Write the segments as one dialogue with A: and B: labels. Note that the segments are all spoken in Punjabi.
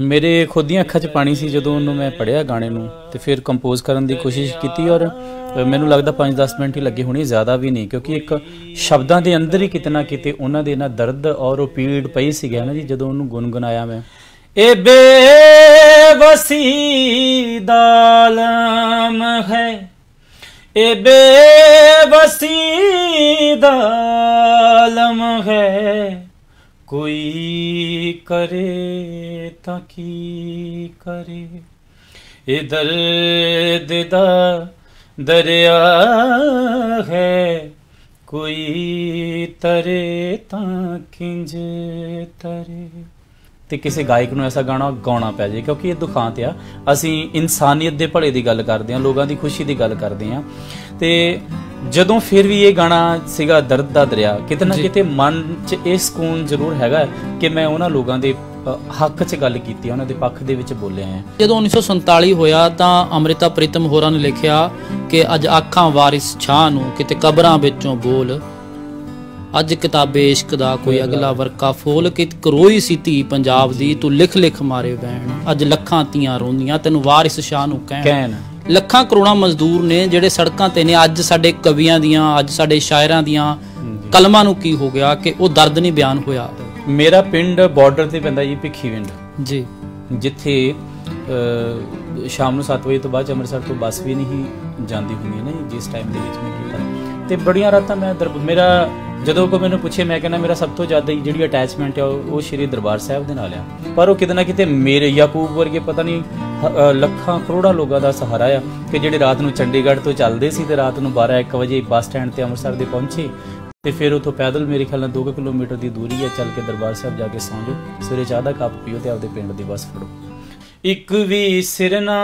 A: ਮੇਰੇ ਖੁਦ ਦੀਆਂ ਅੱਖਾਂ 'ਚ ਪਾਣੀ ਸੀ ਜਦੋਂ ਉਹਨੂੰ ਮੈਂ ਪੜਿਆ ਗਾਣੇ ਨੂੰ ਤੇ ਫਿਰ ਕੰਪੋਜ਼ ਕਰਨ ਦੀ ਕੋਸ਼ਿਸ਼ ਕੀਤੀ ਔਰ ਮੈਨੂੰ ਲੱਗਦਾ 5-10 ਮਿੰਟ ਹੀ ਲੱਗੇ ਹੋਣੇ ਜ਼ਿਆਦਾ ਵੀ ਨਹੀਂ ਕਿਉਂਕਿ ਇੱਕ ਸ਼ਬਦਾਂ ਦੇ ਅੰਦਰ ਹੀ ਕਿਤਨਾ ਕਿਤੇ ਉਹਨਾਂ ਦੇ ਨਾਲ ਦਰਦ ਔਰ ਉਹ ਪੀੜ ਪਈ ਸੀਗਾ ਨਾ ਜੀ ਜਦੋਂ ਉਹਨੂੰ ਗੁੰਗੁਨਾਇਆ ਮੈਂ ਇਹ ਬੇਵਸੀ ਦਾਲਮ ਹੈ ਇਹ ਬੇਵਸੀ ਦਾਲਮ ਹੈ ਕੋਈ ਕਰੇ ਤਾਂ ਕੀ ਕਰੇ ਇਹ ਦਰਦ ਦਾ ਦਰਿਆ ਹੈ ਕੋਈ ਤਰੇ ਤਾਂ ਕਿੰਜ ਤਰੇ ਤੇ ਕਿਸੇ ਗਾਇਕ ਨੂੰ ਐਸਾ ਗਾਣਾ ਗਾਉਣਾ ਪੈ ਜੇ ਕਿਉਂਕਿ ਇਹ ਦੁਖਾਂਤ ਆ ਅਸੀਂ ਇਨਸਾਨੀਅਤ ਦੇ ਭਲੇ ਦੀ ਗੱਲ ਕਰਦੇ ਆ ਲੋਕਾਂ ਦੀ ਖੁਸ਼ੀ ਦੀ ਗੱਲ ਕਰਦੇ ਆ ਤੇ ਜਦੋਂ ਫਿਰ ਵੀ ਇਹ ਗਾਣਾ ਸੀਗਾ ਦਰਦ ਦਾ ਦਰਿਆ ਕਿਤੇ ਨਾ ਕਿਤੇ ਮਨ 'ਚ ਇਹ ਸਕੂਨ ਜ਼ਰੂਰ ਹੈਗਾ ਕਿ ਮੈਂ ਉਹਨਾਂ ਲੋਕਾਂ ਦੇ ਹੱਕ 'ਚ ਗੱਲ ਕੀਤੀ ਉਹਨਾਂ ਦੇ ਪੱਖ ਦੇ ਵਿੱਚ ਬੋਲੇ ਆ ਜਦੋਂ 1947
B: ਹੋਇਆ ਤਾਂ ਅਮ੍ਰਿਤਾ ਪ੍ਰੀਤਮ ਹੋਰਾਂ ਨੇ ਲਿਖਿਆ ਕਿ ਅੱਜ ਆਖਾਂ ਵਾਰਿਸ ਛਾਂ ਨੂੰ ਕਿਤੇ ਕਬਰਾਂ ਵਿੱਚੋਂ ਬੋਲ ਅੱਜ ਕਿਤਾਬੇ ਇਸ਼ਕ ਦਾ ਕੋਈ ਅਗਲਾ ਵਰਕਾ ਫੋਲ ਕਿ ਕਰੋਈ ਸੀ ਧੀ ਪੰਜਾਬ ਦੀ ਤੂੰ ਲਿਖ ਲਿਖ ਮਾਰੇ ਵੈਣ ਅੱਜ ਲੱਖਾਂ ਤੀਆਂ ਰੋਂਦੀਆਂ ਤੈਨੂੰ ਵਾਰਿਸ ਸ਼ਾਹ ਨੂੰ ਕਹਿਣ ਲੱਖਾਂ ਕਰੋੜਾਂ ਮਜ਼ਦੂਰ ਨੇ ਜਿਹੜੇ ਸੜਕਾਂ ਤੇ ਨੇ ਅੱਜ ਸਾਡੇ ਕਵੀਆਂ ਦੀਆਂ ਅੱਜ ਸਾਡੇ ਸ਼ਾਇਰਾਂ ਦੀਆਂ ਕਲਮਾਂ ਨੂੰ ਕੀ ਹੋ ਗਿਆ ਕਿ ਉਹ ਦਰਦ ਨਹੀਂ ਬਿਆਨ ਹੋਇਆ
A: ਮੇਰਾ ਪਿੰਡ ਬਾਰਡਰ ਤੇ ਪੈਂਦਾ ਜੀ ਭਿੱਖੀਵਿੰਡ ਜੀ ਜਿੱਥੇ ਸ਼ਾਮ ਨੂੰ 7 ਵਜੇ ਤੋਂ ਬਾਅਦ ਅੰਮ੍ਰਿਤਸਰ ਤੋਂ ਬੱਸ ਵੀ ਨਹੀਂ ਜਾਂਦੀ ਹੁੰਦੀ ਨਾ ਜਿਸ ਟਾਈਮ ਦੇ ਵਿੱਚ ਮੈਂ ਕੀਤਾ ਤੇ ਬੜੀਆਂ ਰਾਤਾਂ ਮੈਂ ਮੇਰਾ ਜਦੋਂ ਕੋ ਮੈਨੂੰ ਪੁੱਛੇ ਮੈਂ ਕਹਿੰਦਾ ਮੇਰਾ ਸਭ ਤੋਂ ਜ਼ਿਆਦਾ ਜਿਹੜੀ ਅਟੈਚਮੈਂਟ ਹੈ ਉਹ ਸ਼੍ਰੀ ਦਰਬਾਰ ਸਾਹਿਬ ਦੇ ਨਾਲ ਆ ਪਰ ਉਹ ਕਿਤੇ ਨਾ ਕਿਤੇ ਮੇਰੇ ਯਾਕੂਬ ਵਰਗੇ ਪਤਾ ਨਹੀਂ ਲੱਖਾਂ ਕਰੋੜਾਂ ਲੋਕਾਂ ਦਾ ਸਹਾਰਾ ਆ ਕਿ ਜਿਹੜੇ ਰਾਤ ਨੂੰ ਚੰਡੀਗੜ੍ਹ ਤੋਂ ਚੱਲਦੇ ਸੀ ਤੇ ਰਾਤ ਨੂੰ 12 1 ਵਜੇ ਬੱਸ ਸਟੈਂਡ ਤੇ ਅੰਮ੍ਰਿਤਸਰ ਦੇ ਪਹੁੰਚੇ ਤੇ ਫਿਰ ਉਥੋਂ ਪੈਦਲ ਮੇਰੇ ਖਿਆਲ ਨਾਲ 2 ਕਿਲੋਮੀਟਰ ਦੀ ਦੂਰੀ ਹੈ ਚੱਲ ਕੇ ਦਰਬਾਰ ਸਾਹਿਬ ਜਾ ਕੇ ਸੌਂ ਜਾਓ ਸਵੇਰੇ ਚਾਹ ਦਾ ਕੱਪ ਪੀਓ ਤੇ ਆਪਦੇ ਪਿੰਡ ਦੀ ਬੱਸ ਫੜੋ ਇੱਕ ਵੀ ਸਿਰਨਾ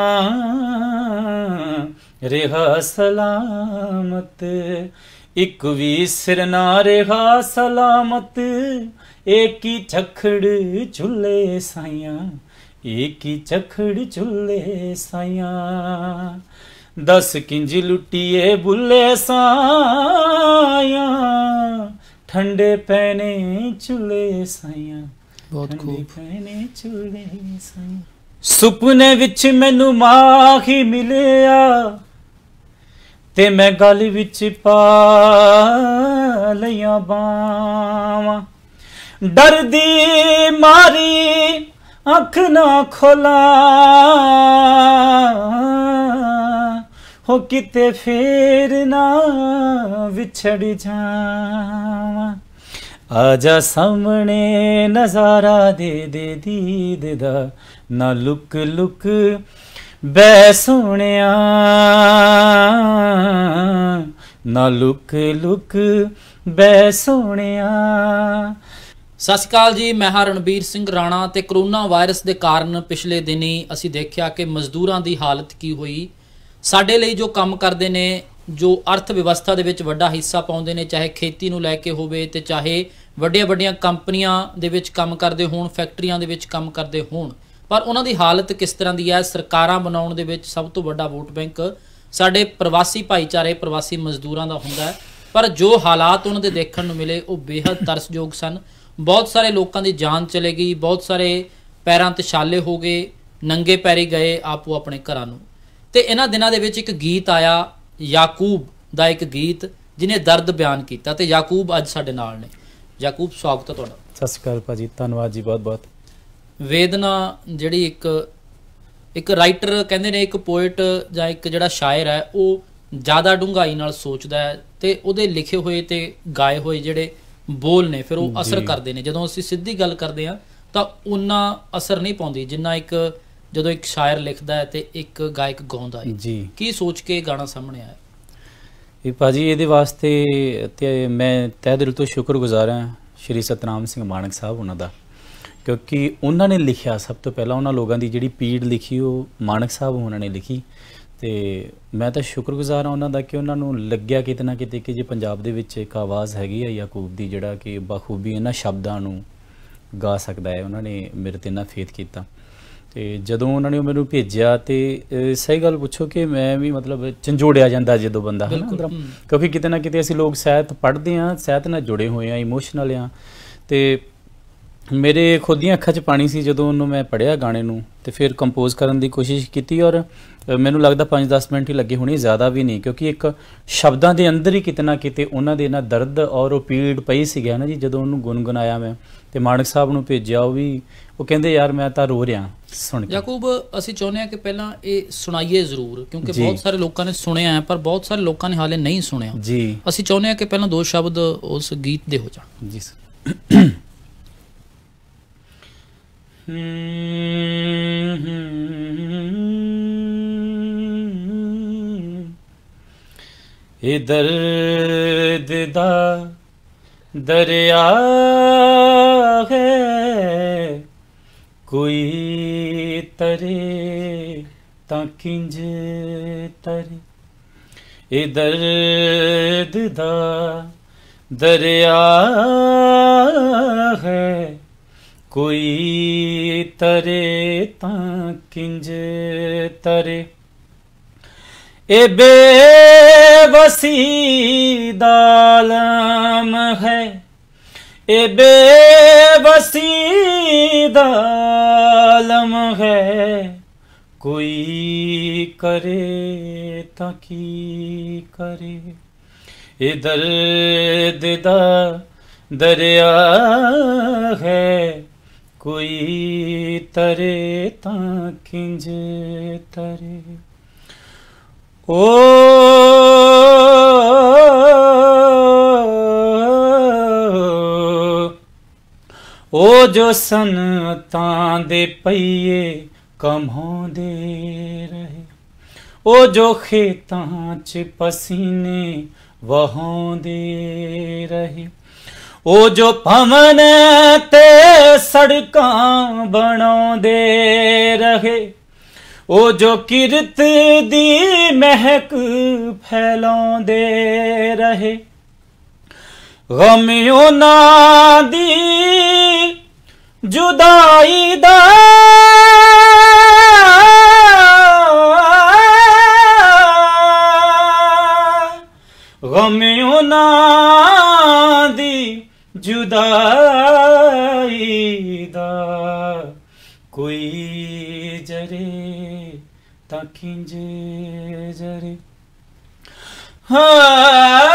A: ਰਿਹਾ ਸਲਾਮਤ ਇੱਕ ਵੀ ਸਿਰ ਨਾ ਰਿਹਾ ਸਲਾਮਤ ਏਕੀ ਝਖੜ ਝੁੱਲੇ ਸਾਈਆਂ ਏਕੀ ਝਖੜ ਝੁੱਲੇ ਸਾਈਆਂ ਦਸ ਕਿੰਜ ਲੁੱਟੀਏ ਬੁੱਲੇ ਸਾਈਆਂ ਠੰਡੇ ਪੈਨੇ ਝੁੱਲੇ ਸਾਈਆਂ ਬਹੁਤ ਖੂਬ ਪੈਨੇ ਝੁੱਲੇ ਸਾਈਆਂ ਸੁਪਨੇ ਵਿੱਚ ਮੈਨੂੰ ਮਾਹੀ ਮਿਲਿਆ ਤੇ ਮੈਂ ਗਲ ਵਿੱਚ ਪਾ ਲਈਆਂ ਬਾਵਾ ਡਰਦੀ ਮਾਰੀ ਅੱਖ ਨਾ ਖੋਲਾ ਹੋ ਕਿਤੇ ਫੇਰ ਨਾ ਵਿਛੜ ਜਾਵਾਂ ਆਜਾ ਸਾਹਮਣੇ ਨਜ਼ਾਰਾ ਦੇ ਦੇ ਦੀਦ ਦਾ ਨਾ ਲੁਕ ਲੁਕ ਬੈ ਸੋਹਣਿਆ ਨਾ ਲੁਕ ਲੁਕ ਬੈ ਸੋਹਣਿਆ
B: ਸਤਿ ਸ਼੍ਰੀ ਅਕਾਲ ਜੀ ਮੈਂ ਹਾਂ ਰਣਬੀਰ ਸਿੰਘ ਰਾਣਾ ਤੇ ਕਰੋਨਾ ਵਾਇਰਸ ਦੇ ਕਾਰਨ ਪਿਛਲੇ ਦਿਨੀ ਅਸੀਂ ਦੇਖਿਆ ਕਿ ਮਜ਼ਦੂਰਾਂ ਦੀ ਹਾਲਤ ਕੀ ਹੋਈ ਸਾਡੇ ਲਈ ਜੋ ਕੰਮ ਕਰਦੇ ਨੇ ਜੋ ਅਰਥ ਵਿਵਸਥਾ ਦੇ ਵਿੱਚ ਵੱਡਾ ਹਿੱਸਾ ਪਾਉਂਦੇ ਨੇ ਚਾਹੇ ਖੇਤੀ ਨੂੰ ਲੈ ਕੇ ਹੋਵੇ ਤੇ ਚਾਹੇ ਵੱਡੀਆਂ-ਵੱਡੀਆਂ ਕੰਪਨੀਆਂ ਦੇ ਵਿੱਚ ਕੰਮ ਕਰਦੇ ਹੋਣ ਫੈਕਟਰੀਆਂ ਦੇ ਵਿੱਚ ਕੰਮ ਕਰਦੇ ਹੋਣ ਪਰ ਉਹਨਾਂ ਦੀ ਹਾਲਤ ਕਿਸ ਤਰ੍ਹਾਂ ਦੀ ਹੈ ਸਰਕਾਰਾਂ ਬਣਾਉਣ ਦੇ ਵਿੱਚ ਸਭ ਤੋਂ ਵੱਡਾ ਵੋਟ ਬੈਂਕ ਸਾਡੇ ਪ੍ਰਵਾਸੀ ਭਾਈਚਾਰੇ ਪ੍ਰਵਾਸੀ ਮਜ਼ਦੂਰਾਂ ਦਾ ਹੁੰਦਾ ਹੈ ਪਰ ਜੋ ਹਾਲਾਤ ਉਹਨਾਂ ਦੇ ਦੇਖਣ ਨੂੰ ਮਿਲੇ ਉਹ ਬੇहद ਤਰਸਯੋਗ ਸਨ ਬਹੁਤ ਸਾਰੇ ਲੋਕਾਂ ਦੀ ਜਾਨ ਚਲੇ ਗਈ ਬਹੁਤ ਸਾਰੇ ਪੈਰਾਂ ਤੇ ਛਾਲੇ ਹੋ ਗਏ ਨੰਗੇ ਪੈਰੀ ਗਏ ਆਪੋ ਆਪਣੇ ਘਰਾਂ ਨੂੰ ਤੇ ਇਹਨਾਂ ਦਿਨਾਂ ਦੇ ਵਿੱਚ ਇੱਕ ਗੀਤ ਆਇਆ ਯਾਕੂਬ ਦਾ ਇੱਕ ਗੀਤ ਜਿਨੇ ਦਰਦ ਬਿਆਨ ਕੀਤਾ ਤੇ ਯਾਕੂਬ ਅੱਜ ਸਾਡੇ ਨਾਲ ਨੇ ਯਾਕੂਬ ਸਵਾਗਤ ਹੈ ਤੁਹਾਡਾ
A: ਸਤਿ ਸ਼੍ਰੀ ਅਕਾਲ ਭਾਜੀ ਧੰਨਵਾਦ ਜੀ ਬਹੁਤ ਬਹੁਤ
B: ਵੇਦਨਾ ਜਿਹੜੀ ਇੱਕ ਇੱਕ ਰਾਈਟਰ ਕਹਿੰਦੇ ਨੇ ਇੱਕ ਪੋਇਟ ਜਾਂ ਇੱਕ ਜਿਹੜਾ ਸ਼ਾਇਰ ਹੈ ਉਹ ਜ਼ਿਆਦਾ ਡੂੰਘਾਈ ਨਾਲ ਸੋਚਦਾ ਹੈ ਤੇ ਉਹਦੇ ਲਿਖੇ ਹੋਏ ਤੇ ਗਾਏ ਹੋਏ ਜਿਹੜੇ ਬੋਲ ਨੇ ਫਿਰ ਉਹ ਅਸਰ ਕਰਦੇ ਨੇ ਜਦੋਂ ਅਸੀਂ ਸਿੱਧੀ ਗੱਲ ਕਰਦੇ ਆ ਤਾਂ ਉਹਨਾਂ ਅਸਰ ਨਹੀਂ ਪਾਉਂਦੀ ਜਿੰਨਾ ਇੱਕ ਜਦੋਂ ਇੱਕ ਸ਼ਾਇਰ ਲਿਖਦਾ ਹੈ ਤੇ ਇੱਕ ਗਾਇਕ ਗਾਉਂਦਾ ਹੈ ਕੀ ਸੋਚ ਕੇ ਗਾਣਾ ਸਾਹਮਣੇ ਆਇਆ
A: ਇਹ ਭਾਜੀ ਇਹਦੇ ਵਾਸਤੇ ਤੇ ਮੈਂ ਤਹਿ ਦਿਲ ਤੋਂ ਸ਼ੁਕਰਗੁਜ਼ਾਰ ਹਾਂ ਸ਼੍ਰੀ ਸਤਨਾਮ ਸਿੰਘ ਮਾਨਕ ਸਾਹਿਬ ਉਹਨਾਂ ਦਾ ਕਿਉਂਕਿ ਉਹਨਾਂ ਨੇ ਲਿਖਿਆ ਸਭ ਤੋਂ ਪਹਿਲਾਂ ਉਹਨਾਂ ਲੋਕਾਂ ਦੀ ਜਿਹੜੀ ਪੀੜ ਲਿਖੀ ਉਹ ਮਾਨਕ ਸਾਹਿਬ ਉਹਨਾਂ ਨੇ ਲਿਖੀ ਤੇ ਮੈਂ ਤਾਂ ਸ਼ੁਕਰਗੁਜ਼ਾਰ ਹਾਂ ਉਹਨਾਂ ਦਾ ਕਿ ਉਹਨਾਂ ਨੂੰ ਲੱਗਿਆ ਕਿ ਨਾ ਕਿਤੇ ਕਿ ਜੇ ਪੰਜਾਬ ਦੇ ਵਿੱਚ ਇੱਕ ਆਵਾਜ਼ ਹੈਗੀ ਹੈ ਯਾਕੂਬ ਦੀ ਜਿਹੜਾ ਕਿ ਬਖੂਬੀ ਇਹਨਾਂ ਸ਼ਬਦਾਂ ਨੂੰ ਗਾ ਸਕਦਾ ਹੈ ਉਹਨਾਂ ਨੇ ਮੇਰੇ ਤੇ ਨਾ ਫੇਤ ਕੀਤਾ ਤੇ ਜਦੋਂ ਉਹਨਾਂ ਨੇ ਮੈਨੂੰ ਭੇਜਿਆ ਤੇ ਸਹੀ ਗੱਲ ਪੁੱਛੋ ਕਿ ਮੈਂ ਵੀ ਮਤਲਬ ਚੰਜੋੜਿਆ ਜਾਂਦਾ ਜਦੋਂ ਬੰਦਾ ਹੈ ਕਿਉਂਕਿ ਕਿਤੇ ਨਾ ਕਿਤੇ ਅਸੀਂ ਲੋਕ ਸਹਿਤ ਪੜ੍ਹਦੇ ਆ ਸਹਿਤ ਨਾਲ ਜੁੜੇ ਹੋਏ ਆ ਇਮੋਸ਼ਨਲ ਆ ਤੇ ਮੇਰੇ ਖੁਦ ਦੀਆਂ ਅੱਖਾਂ 'ਚ ਪਾਣੀ ਸੀ ਜਦੋਂ ਉਹਨੂੰ ਮੈਂ ਪੜਿਆ ਗਾਣੇ ਨੂੰ ਤੇ ਫਿਰ ਕੰਪੋਜ਼ ਕਰਨ ਦੀ ਕੋਸ਼ਿਸ਼ ਕੀਤੀ ਔਰ ਮੈਨੂੰ ਲੱਗਦਾ 5-10 ਮਿੰਟ ਹੀ ਲੱਗੇ ਹੋਣੇ ਜ਼ਿਆਦਾ ਵੀ ਨਹੀਂ ਕਿਉਂਕਿ ਇੱਕ ਸ਼ਬਦਾਂ ਦੇ ਅੰਦਰ ਹੀ ਕਿਤਨਾ ਕਿਤੇ ਉਹਨਾਂ ਦੇ ਨਾਲ ਦਰਦ ਔਰ ਉਹ ਪੀੜ ਪਈ ਸੀ ਗਿਆ ਨਾ ਜੀ ਜਦੋਂ ਉਹਨੂੰ ਗੁੰਗੁਨਾਇਆ ਮੈਂ ਤੇ ਮਾਨਕ ਸਾਹਿਬ ਨੂੰ ਭੇਜਿਆ ਉਹ ਵੀ ਉਹ ਕਹਿੰਦੇ ਯਾਰ ਮੈਂ ਤਾਂ ਰੋ ਰਿਹਾ ਸੁਣ ਕੇ
B: ਯਾਕੂਬ ਅਸੀਂ ਚਾਹੁੰਦੇ ਹਾਂ ਕਿ ਪਹਿਲਾਂ ਇਹ ਸੁਣਾਈਏ ਜ਼ਰੂਰ ਕਿਉਂਕਿ ਬਹੁਤ ਸਾਰੇ ਲੋਕਾਂ ਨੇ ਸੁਣਿਆ ਹੈ ਪਰ ਬਹੁਤ ਸਾਰੇ ਲੋਕਾਂ ਨੇ ਹਾਲੇ ਨਹੀਂ ਸੁਣਿਆ ਜੀ ਅਸੀਂ ਚਾਹੁੰਦੇ ਹਾਂ ਕਿ ਪਹਿਲਾਂ ਦੋ ਸ਼ਬਦ ਉਸ ਗੀਤ ਦੇ ਹੋ ਜਾਣ ਜੀ ਸਰ
A: इ दर दरिया ही तरे त किंज तरी इ दर दरिया कोई तरे ता किंज तरे ए बेबसी दालम है ए बेबसी दालम है कोई करे की करे इधर दर्द दरिया है ਕੋਈ ਤਰੇ ਤਾਂ ਕਿੰਜ ਤਰੇ ਓ ਓ ਜੋ ਸੰਤਾਂ ਦੇ ਪਈਏ ਕਮਾਉਂਦੇ ਰਹੇ ਓ ਜੋ ਖੇਤਾਂ 'ਚ ਪਸੀਨੇ ਵਹਾਉਂਦੇ ਰਹੇ ਉਹ ਜੋ ਭਵਨ ਤੇ ਸੜਕਾਂ ਬਣਾਉਂਦੇ ਰਹੇ ਉਹ ਜੋ ਕਿਰਤ ਦੀ ਮਹਿਕ ਫੈਲਾਉਂਦੇ ਰਹੇ ਗਮ ਉਹਨਾਂ ਦੀ ਜੁਦਾਈ ਦਾ ਗਮ ਉਹਨਾਂ ਦੀ ਜੁਦਾਈ ਦਾ ਕੋਈ ਜਰੇ ਤਾਂ ਕਿੰਜ ਜਰੇ ਹਾਂ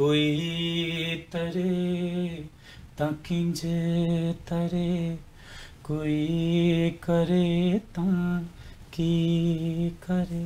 A: ਕੋਈ ਤਰੇ ਤਾਂ ਕਿੰਜ ਤਰੇ ਕੋਈ ਕਰੇ ਤਾਂ ਕੀ ਕਰੇ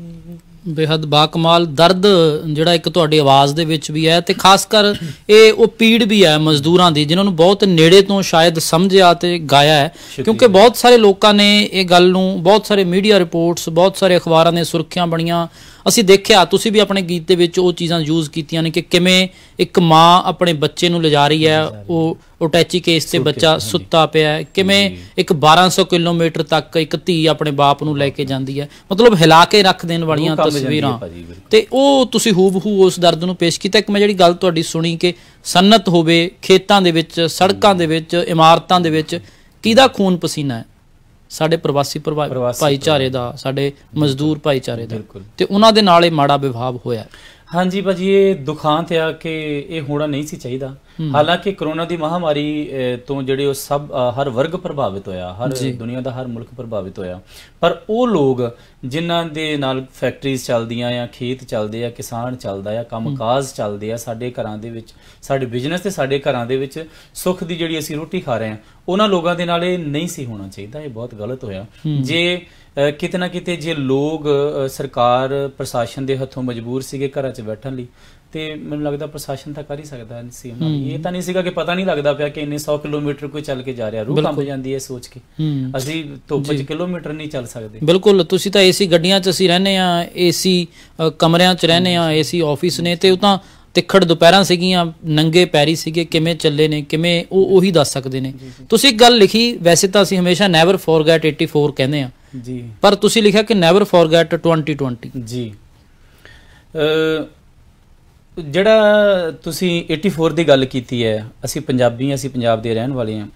B: ਬੇहद ਬਾਕਮਾਲ ਦਰਦ ਜਿਹੜਾ ਇੱਕ ਤੁਹਾਡੀ ਆਵਾਜ਼ ਦੇ ਵਿੱਚ ਵੀ ਹੈ ਤੇ ਖਾਸ ਕਰ ਇਹ ਉਹ ਪੀੜ ਵੀ ਹੈ ਮਜ਼ਦੂਰਾਂ ਦੀ ਜਿਨ੍ਹਾਂ ਨੂੰ ਬਹੁਤ ਨੇੜੇ ਤੋਂ ਸ਼ਾਇਦ ਸਮਝਿਆ ਤੇ ਗਾਇਆ ਹੈ ਕਿਉਂਕਿ ਬਹੁਤ ਸਾਰੇ ਲੋਕਾਂ ਨੇ ਇਹ ਗੱਲ ਨੂੰ ਬਹੁਤ ਸਾਰੇ ਮੀਡੀਆ ਰਿਪੋਰਟਸ ਬਹੁਤ ਸਾਰੇ ਅਖਬਾਰਾਂ ਨੇ ਸੁਰਖੀਆਂ ਬਣੀਆਂ ਅਸੀਂ ਦੇਖਿਆ ਤੁਸੀਂ ਵੀ ਆਪਣੇ ਗੀਤ ਦੇ ਵਿੱਚ ਉਹ ਚੀਜ਼ਾਂ ਯੂਜ਼ ਕੀਤੀਆਂ ਨੇ ਕਿ ਕਿਵੇਂ ਇੱਕ ਮਾਂ ਆਪਣੇ ਬੱਚੇ ਨੂੰ ਲਿਜਾ ਰਹੀ ਹੈ ਉਹ ਅਟੈਚੀ ਕੇਸ ਤੇ ਬੱਚਾ ਸੁੱਤਾ ਪਿਆ ਹੈ ਕਿਵੇਂ ਇੱਕ 1200 ਕਿਲੋਮੀਟਰ ਤੱਕ ਇੱਕ ਧੀ ਆਪਣੇ ਬਾਪ ਨੂੰ ਲੈ ਕੇ ਜਾਂਦੀ ਹੈ ਮਤਲਬ ਹਿਲਾ ਕੇ ਰੱਖ ਦੇਣ ਵਾਲੀਆਂ ਤਸਵੀਰਾਂ ਤੇ ਉਹ ਤੁਸੀਂ ਹੂਬਹੂ ਉਸ ਦਰਦ ਨੂੰ ਪੇਸ਼ ਕੀਤਾ ਇੱਕ ਮੈਂ ਜਿਹੜੀ ਗੱਲ ਤੁਹਾਡੀ ਸੁਣੀ ਕਿ ਸਨਤ ਹੋਵੇ ਖੇਤਾਂ ਦੇ ਵਿੱਚ ਸੜਕਾਂ ਦੇ ਵਿੱਚ ਇਮਾਰਤਾਂ ਦੇ ਵਿੱਚ ਕਿਹਦਾ ਖੂਨ ਪਸੀਨਾ ਹੈ ਸਾਡੇ ਪ੍ਰਵਾਸੀ ਭਾਈਚਾਰੇ ਦਾ ਸਾਡੇ ਮਜ਼ਦੂਰ ਭਾਈਚਾਰੇ ਦਾ ਤੇ ਉਹਨਾਂ ਦੇ ਨਾਲ ਇਹ ਮਾੜਾ
A: ਵਿਵਹਾਰ ਹੋਇਆ ਹਾਂਜੀ ਭਾਜੀ ਇਹ ਦੁਖਾਂਤ ਆ ਕਿ ਇਹ ਹੋਣਾ ਨਹੀਂ ਸੀ ਚਾਹੀਦਾ ਹਾਲਾਂਕਿ ਕਰੋਨਾ ਦੀ ਮਹਾਮਾਰੀ ਤੋਂ ਜਿਹੜੇ ਉਹ ਸਭ ਹਰ ਵਰਗ ਪ੍ਰਭਾਵਿਤ ਹੋਇਆ ਹਰ ਦੁਨੀਆ ਦਾ ਹਰ ਮੁਲਕ ਪ੍ਰਭਾਵਿਤ ਹੋਇਆ ਪਰ ਉਹ ਲੋਕ ਜਿਨ੍ਹਾਂ ਦੇ ਨਾਲ ਫੈਕਟਰੀਆਂ ਚੱਲਦੀਆਂ ਆ ਖੇਤ ਚੱਲਦੇ ਆ ਕਿਸਾਨ ਚੱਲਦਾ ਆ ਕੰਮਕਾਜ ਚੱਲਦੇ ਆ ਸਾਡੇ ਘਰਾਂ ਦੇ ਵਿੱਚ ਸਾਡੇ ਬਿਜ਼ਨਸ ਤੇ ਸਾਡੇ ਘਰਾਂ ਦੇ ਵਿੱਚ ਸੁੱਖ ਦੀ ਜਿਹੜੀ ਅਸੀਂ ਰੋਟੀ ਖਾ ਰਹੇ ਆ ਉਹਨਾਂ ਲੋਕਾਂ ਦੇ ਨਾਲ ਇਹ ਨਹੀਂ ਸੀ ਹੋਣਾ ਚਾਹੀਦਾ ਇਹ ਬਹੁਤ ਗਲਤ ਹੋਇਆ ਜੇ ਕਿਤੇ ਨਾ ਕਿਤੇ ਜੇ ਲੋਕ ਸਰਕਾਰ ਪ੍ਰਸ਼ਾਸਨ ਦੇ ਹੱਥੋਂ ਮਜਬੂਰ ਸੀਗੇ ਘਰਾਂ 'ਚ ਬੈਠਣ ਲਈ ਤੇ ਮੈਨੂੰ ਲੱਗਦਾ ਪ੍ਰਸ਼ਾਸਨ ਤਾਂ ਕਰ ਹੀ ਸਕਦਾ ਸੀ ਉਹਨਾਂ ਇਹ ਤਾਂ ਨਹੀਂ ਸੀਗਾ ਕਿ ਪਤਾ ਨਹੀਂ ਲੱਗਦਾ ਪਿਆ ਕਿ ਇੰਨੇ 100 ਕਿਲੋਮੀਟਰ ਕੋਈ ਚੱਲ ਕੇ ਜਾ ਰਿਹਾ ਰੂਹ ਕੰਬ ਜਾਂਦੀ ਹੈ ਸੋਚ ਕੇ ਅਸੀਂ ਧੁੱਪ 'ਚ ਕਿਲੋਮੀਟਰ ਨਹੀਂ ਚੱਲ ਸਕਦੇ
B: ਬਿਲਕੁਲ ਤੁਸੀਂ ਤਾਂ ਏਸੀ ਗੱਡੀਆਂ 'ਚ ਅਸੀਂ ਰਹਿੰਦੇ ਆ ਏਸੀ ਕਮਰਿਆਂ 'ਚ ਰਹਿੰਦੇ ਆ ਏਸੀ ਆਫਿਸ ਨੇ ਤੇ ਉਹ ਤਾਂ ਤਿੱਖੜ ਦੁਪਹਿਰਾਂ ਸੀਗੀਆਂ ਨੰਗੇ ਪੈਰੀ ਸੀਗੇ ਕਿਵੇਂ ਚੱਲੇ ਨੇ ਕਿਵੇਂ ਉਹ ਉਹੀ ਦੱਸ ਸਕਦੇ ਨੇ ਤੁਸੀਂ ਇੱਕ ਗੱਲ ਲਿਖੀ ਵੈਸੇ ਤਾਂ ਅਸੀਂ ਹਮੇਸ਼ਾ ਨੈਵਰ ਫੋਰਗੇਟ 84 ਕਹਿੰਦੇ ਆ ਜੀ ਪਰ ਤੁਸੀਂ ਲਿਖਿਆ ਕਿ ਨੈਵਰ ਫੋਰਗੇਟ 2020 ਜੀ
A: ਜਿਹੜਾ ਤੁਸੀਂ 84 ਦੀ ਗੱਲ ਕੀਤੀ ਹੈ ਅਸੀਂ ਪੰਜਾਬੀ ਅਸੀਂ ਪੰਜਾਬ ਦੇ ਰਹਿਣ ਵਾਲੇ ਆ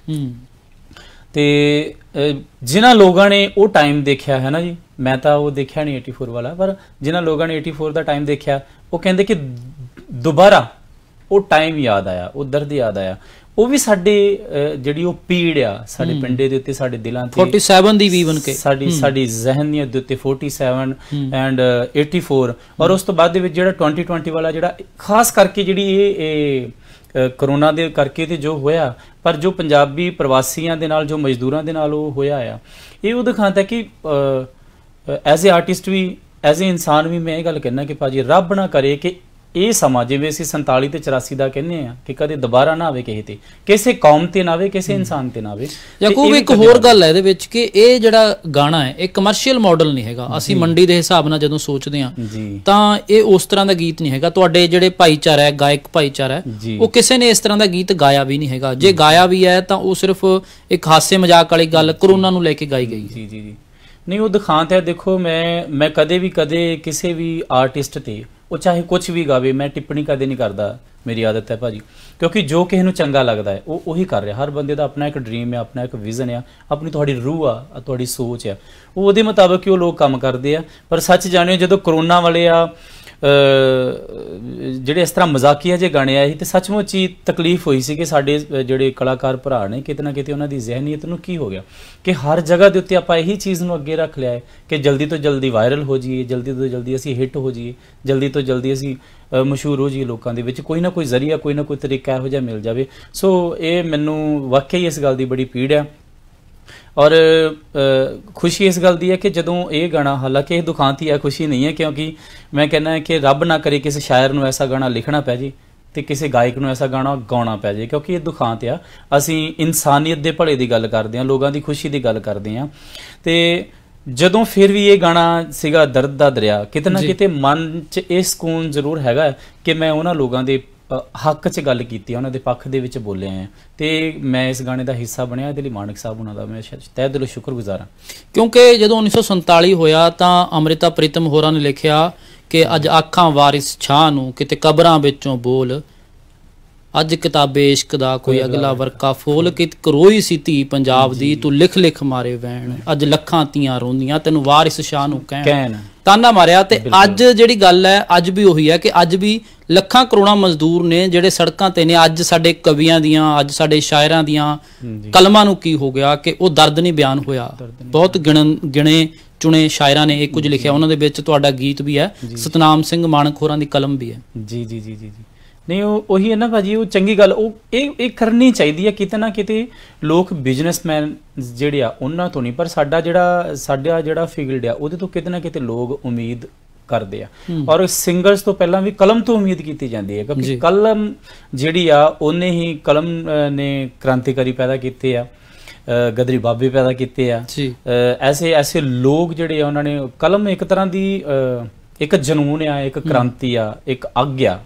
A: ਤੇ ਜਿਨ੍ਹਾਂ ਲੋਕਾਂ ਨੇ ਉਹ ਟਾਈਮ ਦੇਖਿਆ ਹੈ ਨਾ ਜੀ ਮੈਂ ਤਾਂ ਉਹ ਦੇਖਿਆ ਨਹੀਂ 84 ਵਾਲਾ ਪਰ ਜਿਨ੍ਹਾਂ ਲੋਕਾਂ ਨੇ 84 ਦਾ ਟਾਈਮ ਦੇਖਿਆ ਉਹ ਕਹਿੰਦੇ ਕਿ ਦੁਬਾਰਾ ਉਹ ਟਾਈਮ ਯਾਦ ਆਇਆ ਉਹ ਦਰਦ ਯਾਦ ਆਇਆ ਉਹ ਵੀ ਸਾਡੇ ਜਿਹੜੀ ਉਹ ਪੀੜ ਆ ਸਾਡੇ ਪਿੰਡੇ ਦੇ ਉੱਤੇ ਸਾਡੇ ਦਿਲਾਂ ਤੇ 47 ਦੀ ਵੀ ਕੇ ਸਾਡੀ ਸਾਡੀ ਜ਼ਹਿਨੀਅਤ ਦੇ ਉੱਤੇ 47 ਐਂਡ 84 ਔਰ ਉਸ ਤੋਂ ਬਾਅਦ ਦੇ ਵਿੱਚ ਜਿਹੜਾ 2020 ਵਾਲਾ ਜਿਹੜਾ ਖਾਸ ਕਰਕੇ ਜਿਹੜੀ ਇਹ ਕਰੋਨਾ ਦੇ ਕਰਕੇ ਤੇ ਜੋ ਹੋਇਆ ਪਰ ਜੋ ਪੰਜਾਬੀ ਪ੍ਰਵਾਸੀਆਂ ਦੇ ਨਾਲ ਜੋ ਮਜ਼ਦੂਰਾਂ ਦੇ ਨਾਲ ਉਹ ਹੋਇਆ ਆ ਇਹ ਉਹ ਦਿਖਾਉਂਦਾ ਕਿ ਐਜ਼ ਅ ਆਰਟਿਸਟ ਵੀ ਐਜ਼ ਅ ਇਨਸਾਨ ਵੀ ਮੈਂ ਇਹ ਗੱਲ ਕਹਿਣਾ ਕਿ ਭਾਜੀ ਰੱਬ ਨਾ ਕਰੇ ਕਿ ਇਹ ਸਮਾਂ ਜਿਵੇਂ ਅਸੀਂ 47 ਤੇ 84 ਦਾ ਕਹਿੰਦੇ ਆ ਕਿ ਕਦੇ ਦੁਬਾਰਾ ਨਾ ਆਵੇ ਕਿਸੇ ਤੇ ਕਿਸੇ ਕੌਮ ਤੇ ਨਾ ਆਵੇ ਕਿਸੇ ਇਨਸਾਨ ਤੇ ਨਾ ਆਵੇ ਯਾਕੂਬ ਇੱਕ ਹੋਰ ਗੱਲ ਹੈ ਇਹਦੇ ਵਿੱਚ ਕਿ ਇਹ
B: ਜਿਹੜਾ ਗਾਣਾ ਹੈ ਇਹ ਕਮਰਸ਼ੀਅਲ ਮਾਡਲ ਨਹੀਂ ਹੈਗਾ ਅਸੀਂ ਮੰਡੀ ਦੇ ਹਿਸਾਬ ਨਾਲ ਜਦੋਂ ਸੋਚਦੇ ਆ ਤਾਂ ਇਹ ਉਸ ਤਰ੍ਹਾਂ ਦਾ ਗੀਤ ਨਹੀਂ ਹੈਗਾ ਤੁਹਾਡੇ ਜਿਹੜੇ ਭਾਈਚਾਰਾ ਹੈ ਗਾਇਕ ਭਾਈਚਾਰਾ ਹੈ ਉਹ ਕਿਸੇ ਨੇ ਇਸ ਤਰ੍ਹਾਂ ਦਾ ਗੀਤ ਗਾਇਆ ਵੀ ਨਹੀਂ ਹੈਗਾ ਜੇ ਗਾਇਆ ਵੀ ਹੈ ਤਾਂ ਉਹ ਸਿਰਫ ਇੱਕ ਹਾਸੇ ਮਜ਼ਾਕ ਵਾਲੀ ਗੱਲ ਕਰੋਨਾ ਨੂੰ ਲੈ ਕੇ ਗਾਈ ਗਈ
A: ਜੀ ਜੀ ਜੀ ਨਹੀਂ ਉਹ ਦਿਖਾਂਤ ਹੈ ਦੇਖੋ ਮੈਂ ਮੈਂ ਕਦੇ ਵੀ ਕਦੇ ਕਿਸੇ ਵੀ ਆਰਟਿਸਟ ਤੇ ਉਹ ਚਾਹੇ ਕੁਝ ਵੀ ਗਾਵੇ ਮੈਂ ਟਿੱਪਣੀ ਕਦੇ ਨਹੀਂ ਕਰਦਾ ਮੇਰੀ ਆਦਤ ਹੈ ਭਾਜੀ ਕਿਉਂਕਿ ਜੋ ਕਿਸੇ ਨੂੰ ਚੰਗਾ ਲੱਗਦਾ ਹੈ ਉਹ ਉਹੀ ਕਰ ਰਿਹਾ ਹਰ ਬੰਦੇ ਦਾ ਆਪਣਾ ਇੱਕ ਡ੍ਰੀਮ ਹੈ ਆਪਣਾ ਇੱਕ ਵਿਜ਼ਨ ਹੈ ਆਪਣੀ ਤੁਹਾਡੀ ਰੂਹ ਆ ਤੁਹਾਡੀ ਸੋਚ ਆ ਉਹ ਉਹਦੇ ਮੁਤਾਬਕ ਹੀ ਉਹ ਲੋਕ ਕੰਮ ਕਰਦੇ ਆ ਪਰ ਸੱਚ ਜਾਣਿਓ ਜਦੋਂ ਕਰੋਨਾ ਵਾਲੇ ਆ ਜਿਹੜੇ ਇਸ ਤਰ੍ਹਾਂ ਮਜ਼ਾਕੀਆ ਜੇ ਗਾਣੇ ਆਏ ਤੇ ਸੱਚਮੁੱਚ ਹੀ ਤਕਲੀਫ ਹੋਈ ਸੀ ਕਿ ਸਾਡੇ ਜਿਹੜੇ ਕਲਾਕਾਰ ਭਰਾ ਨੇ ਕਿਤਨਾ ਕਿਤੇ ਉਹਨਾਂ ਦੀ ਜ਼ਿਹਨੀਅਤ ਨੂੰ ਕੀ ਹੋ ਗਿਆ ਕਿ ਹਰ ਜਗ੍ਹਾ ਦੇ ਉੱਤੇ ਆਪਾਂ ਇਹੀ ਚੀਜ਼ ਨੂੰ ਅੱਗੇ ਰੱਖ ਲਿਆ ਹੈ ਕਿ ਜਲਦੀ ਤੋਂ ਜਲਦੀ ਵਾਇਰਲ ਹੋ ਜਾਈਏ ਜਲਦੀ ਤੋਂ ਜਲਦੀ ਅਸੀਂ ਹਿੱਟ ਹੋ ਜਾਈਏ ਜਲਦੀ ਤੋਂ ਜਲਦੀ ਅਸੀਂ ਮਸ਼ਹੂਰ ਹੋ ਜਾਈਏ ਲੋਕਾਂ ਦੇ ਵਿੱਚ ਕੋਈ ਨਾ ਕੋਈ ਜ਼ਰੀਆ ਕੋਈ ਨਾ ਕੋਈ ਤਰੀਕਾ ਇਹੋ ਜਿਹਾ ਮਿਲ ਜਾਵੇ ਸੋ ਇਹ ਮੈਨੂੰ ਵਾਕਈ ਇਸ ਗੱਲ ਦੀ ਬੜੀ ਪੀੜ ਹੈ ਔਰ ਖੁਸ਼ੀ ਇਸ ਗੱਲ ਦੀ ਹੈ ਕਿ ਜਦੋਂ ਇਹ ਗਾਣਾ ਹਾਲਾਂਕਿ ਇਹ ਦੀ ਹੈ ਖੁਸ਼ੀ ਨਹੀਂ ਹੈ ਕਿਉਂਕਿ ਮੈਂ ਕਹਿੰਦਾ ਕਿ ਰੱਬ ਨਾ ਕਰੇ ਕਿਸੇ ਸ਼ਾਇਰ ਨੂੰ ਐਸਾ ਗਾਣਾ ਲਿਖਣਾ ਪੈ ਜੇ ਤੇ ਕਿਸੇ ਗਾਇਕ ਨੂੰ ਐਸਾ ਗਾਣਾ ਗਾਉਣਾ ਪੈ ਜੇ ਕਿਉਂਕਿ ਇਹ ਦੁਖਾਂਤ ਆ ਅਸੀਂ ਇਨਸਾਨੀਅਤ ਦੇ ਭਲੇ ਦੀ ਗੱਲ ਕਰਦੇ ਹਾਂ ਲੋਕਾਂ ਦੀ ਖੁਸ਼ੀ ਦੀ ਗੱਲ ਕਰਦੇ ਹਾਂ ਤੇ ਜਦੋਂ ਫਿਰ ਵੀ ਇਹ ਗਾਣਾ ਸੀਗਾ ਦਰਦ ਦਾ ਦਰਿਆ ਕਿਤਨਾ ਕਿਤੇ ਮਨ 'ਚ ਇਹ ਸਕੂਨ ਜ਼ਰੂਰ ਹੈਗਾ ਕਿ ਮੈਂ ਉਹਨਾਂ ਲੋਕਾਂ ਦੇ ਹੱਕ 'ਚ ਗੱਲ ਕੀਤੀ ਉਹਨਾਂ ਦੇ ਪੱਖ ਦੇ ਵਿੱਚ ਬੋਲੇ ਆ ਤੇ ਮੈਂ ਇਸ ਗਾਣੇ ਦਾ ਹਿੱਸਾ ਬਣਿਆ ਇਹਦੇ ਲਈ ਮਾਨਕ ਸਾਹਿਬ ਉਹਨਾਂ ਦਾ ਮੈਂ ਤਹਿ ਦਿਲੋਂ ਸ਼ੁਕਰਗੁਜ਼ਾਰ ਹਾਂ ਕਿਉਂਕਿ ਜਦੋਂ 1947 ਹੋਇਆ ਤਾਂ ਅਮ੍ਰਿਤਾ ਪ੍ਰੀਤਮ
B: ਹੋਰਾਂ ਨੇ ਲਿਖਿਆ ਕਿ ਅੱਜ ਆਖਾਂ ਵਾਰਿਸ ਛਾਂ ਨੂੰ ਕਿਤੇ ਕਬਰਾਂ ਵਿੱਚੋਂ ਬੋਲ ਅੱਜ ਕਿਤਾਬੇ ਇਸ਼ਕ ਦਾ ਕੋਈ ਅਗਲਾ ਵਰਕਾ ਫੋਲ ਕਿਤ ਕਰੋਈ ਸੀ ਧੀ ਪੰਜਾਬ ਦੀ ਤੂੰ ਲਿਖ ਲਿਖ ਮਾਰੇ ਵੈਣ ਅੱਜ ਲੱਖਾਂ ਤੀਆਂ ਰੋਂਦੀਆਂ ਤੈਨੂੰ ਵਾਰਿਸ ਸ਼ਾਹ ਨੂੰ ਕਹਿਣ ਤਾਨਾ ਮਾਰਿਆ ਤੇ ਅੱਜ ਜਿਹੜੀ ਗੱਲ ਹੈ ਅੱਜ ਵੀ ਉਹੀ ਹੈ ਕਿ ਅੱਜ ਵੀ ਲੱਖਾਂ ਕਰੋੜਾਂ ਮਜ਼ਦੂਰ ਨੇ ਜਿਹੜੇ ਸੜਕਾਂ ਤੇ ਨੇ ਅੱਜ ਸਾਡੇ ਕਵੀਆਂ ਦੀਆਂ ਅੱਜ ਸਾਡੇ ਸ਼ਾਇਰਾਂ ਦੀਆਂ ਕਲਮਾਂ ਨੂੰ ਕੀ ਹੋ ਗਿਆ ਕਿ ਉਹ ਦਰਦ ਨਹੀਂ ਬਿਆਨ ਹੋਇਆ ਬਹੁਤ ਗਿਣੇ ਚੁਣੇ ਸ਼ਾਇਰਾਂ ਨੇ ਇਹ ਕੁਝ ਲਿਖਿਆ ਉਹਨਾਂ ਦੇ ਵਿੱਚ ਤੁਹਾਡਾ ਗੀਤ ਵੀ ਹੈ ਸਤਨਾਮ ਸਿੰਘ
A: ਮਾਨਖੋਰਾਂ ਦੀ ਕਲਮ ਵੀ ਹੈ ਜੀ ਜੀ ਜੀ ਜੀ ਨਹੀਂ ਉਹ ਉਹੀ ਹੈ ਨਾ ਭਾਜੀ ਉਹ ਚੰਗੀ ਗੱਲ ਉਹ ਇਹ ਇਹ ਕਰਨੀ ਚਾਹੀਦੀ ਹੈ ਕਿਤੇ ਨਾ ਕਿਤੇ ਲੋਕ ਬਿਜ਼ਨਸਮੈਨ ਜਿਹੜੇ ਆ ਉਹਨਾਂ ਤੋਂ ਨਹੀਂ ਪਰ ਸਾਡਾ ਜਿਹੜਾ ਸਾਡਾ ਜਿਹੜਾ ਫੀਲਡ ਆ ਉਹਦੇ ਤੋਂ ਕਿਤੇ ਨਾ ਕਿਤੇ ਲੋਕ ਉਮੀਦ ਕਰਦੇ ਆ ਔਰ ਸਿੰਗਲਸ ਤੋਂ ਪਹਿਲਾਂ ਵੀ ਕਲਮ ਤੋਂ ਉਮੀਦ ਕੀਤੀ ਜਾਂਦੀ ਹੈ ਕਿਉਂਕਿ ਕਲਮ ਜਿਹੜੀ ਆ ਉਹਨੇ ਹੀ ਕਲਮ ਨੇ ਕ੍ਰਾਂਤੀਕਾਰੀ ਪੈਦਾ ਕੀਤੇ ਆ ਗਦਰੀ ਬਾਬੇ ਪੈਦਾ ਕੀਤੇ ਆ ਐਸੇ ਐਸੇ ਲੋਕ ਜਿਹੜੇ ਆ ਉਹਨਾਂ ਨੇ ਕਲਮ ਇੱਕ ਤਰ੍ਹਾਂ ਦੀ ਇੱਕ ਜਨੂਨ ਆ ਇੱਕ ਕ੍ਰਾਂਤੀ ਆ ਇੱਕ ਅੱਗ ਆ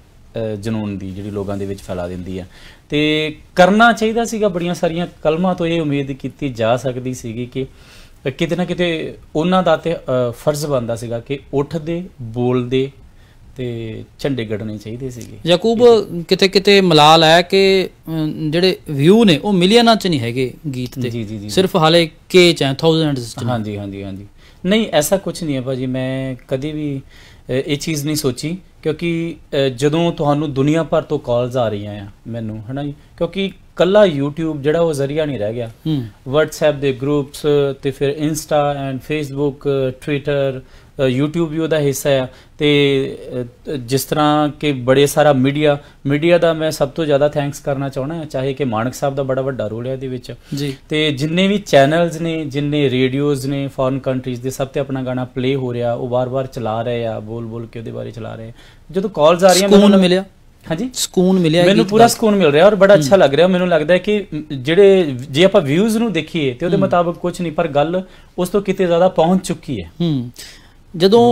A: ਜਨੂਨ ਦੀ ਜਿਹੜੀ ਲੋਕਾਂ ਦੇ ਵਿੱਚ ਫੈਲਾ ਦਿੰਦੀ ਆ ਤੇ ਕਰਨਾ ਚਾਹੀਦਾ ਸੀਗਾ ਬੜੀਆਂ ਸਾਰੀਆਂ ਕਲਮਾਂ ਤੋਂ ਇਹ ਉਮੀਦ ਕੀਤੀ ਜਾ ਸਕਦੀ ਸੀਗੀ ਕਿ ਕਿਤੇ ਨਾ ਕਿਤੇ ਉਹਨਾਂ ਦਾ ਤੇ ਫਰਜ਼ ਬੰਦਾ ਸੀਗਾ ਕਿ ਉੱਠਦੇ ਬੋਲਦੇ ਤੇ ਝੰਡੇ ਗੜਨੇ ਚਾਹੀਦੇ ਸੀਗੇ
B: ਯਾਕੂਬ ਕਿਤੇ ਕਿਤੇ ਮਲਾਲ ਹੈ ਕਿ ਜਿਹੜੇ ਵਿਊ ਨੇ ਉਹ ਮਿਲੀਅਨਾਂ ਚ ਨਹੀਂ ਹੈਗੇ ਗੀਤ ਦੇ ਸਿਰਫ ਹਾਲੇ ਕੇ ਚ ਹੈ ਥਾਊਜ਼ੈਂਡਸ ਚ
A: ਹਾਂਜੀ ਹਾਂਜੀ ਹਾਂਜੀ ਨਹੀਂ ਐਸਾ ਕੁਝ ਨਹੀਂ ਹੈ ਭਾਜੀ ਮੈਂ ਕਦੇ ਵੀ ਇਹ ਚੀਜ਼ ਨਹੀਂ ਸੋਚੀ ਕਿਉਂਕਿ ਜਦੋਂ ਤੁਹਾਨੂੰ ਦੁਨੀਆ ਭਰ ਤੋਂ ਕਾਲਸ ਆ ਰਹੀਆਂ ਆ ਮੈਨੂੰ ਹਨਾ ਜੀ ਕਿਉਂਕਿ ਕੱਲਾ YouTube ਜਿਹੜਾ ਉਹ ਜ਼ਰੀਆ ਨਹੀਂ ਰਹਿ ਗਿਆ WhatsApp ਦੇ ਗਰੁੱਪਸ ਤੇ ਫਿਰ Insta and Facebook Twitter YouTube ਵੀ ਉਹਦਾ ਹਿੱਸਾ ਆ ਤੇ ਜਿਸ ਤਰ੍ਹਾਂ ਕਿ ਬੜੇ ਸਾਰਾ ਮੀਡੀਆ ਮੀਡੀਆ ਦਾ ਮੈਂ ਸਭ ਤੋਂ ਜ਼ਿਆਦਾ ਥੈਂਕਸ ਕਰਨਾ ਚਾਹਣਾ ਚਾਹੇ ਕਿ ਮਾਨਕ ਸਾਹਿਬ ਦਾ ਬੜਾ ਵੱਡਾ ਰੋਲ ਹੈ ਇਹਦੇ ਵਿੱਚ ਜੀ ਤੇ ਜਿੰਨੇ ਵੀ ਚੈਨਲਸ ਨੇ ਜਿੰਨੇ ਰੇਡੀਓਜ਼ ਨੇ ਫੋਰਨ ਕੰਟਰੀਜ਼ ਦੇ ਸਭ ਤੇ ਆਪਣਾ ਗਾਣਾ ਪਲੇ ਹੋ ਰਿਹਾ ਉਹ ਵਾਰ-ਵਾਰ ਚਲਾ ਰਹੇ ਆ ਬੋਲ-ਬੋਲ ਕੇ ਉਹਦੇ ਬਾਰੇ ਚਲਾ ਰਹੇ ਜਦੋਂ ਕਾਲਸ ਆ ਰਹੀਆਂ ਮੈਨੂੰ ਮਿਲਿਆ
B: ਹਾਂਜੀ ਸਕੂਨ ਮਿਲਿਆ ਮੈਨੂੰ ਪੂਰਾ
A: ਸਕੂਨ ਮਿਲ ਰਿਹਾ ਔਰ ਬੜਾ ਅੱਛਾ ਲੱਗ ਰਿਹਾ ਮੈਨੂੰ ਲੱਗਦਾ ਹੈ ਕਿ ਜਿਹੜੇ ਜੇ ਆਪਾਂ ਵਿਊਜ਼ ਨੂੰ ਦੇਖੀਏ ਤੇ ਉਹਦੇ ਮੁਤਾਬਕ ਕੁਝ ਨਹੀਂ ਪਰ ਗੱਲ ਉਸ ਤੋਂ ਕਿਤੇ ਜ਼ਿਆਦਾ ਪਹੁੰਚ ਚੁੱਕੀ ਹੈ ਹੂੰ ਜਦੋਂ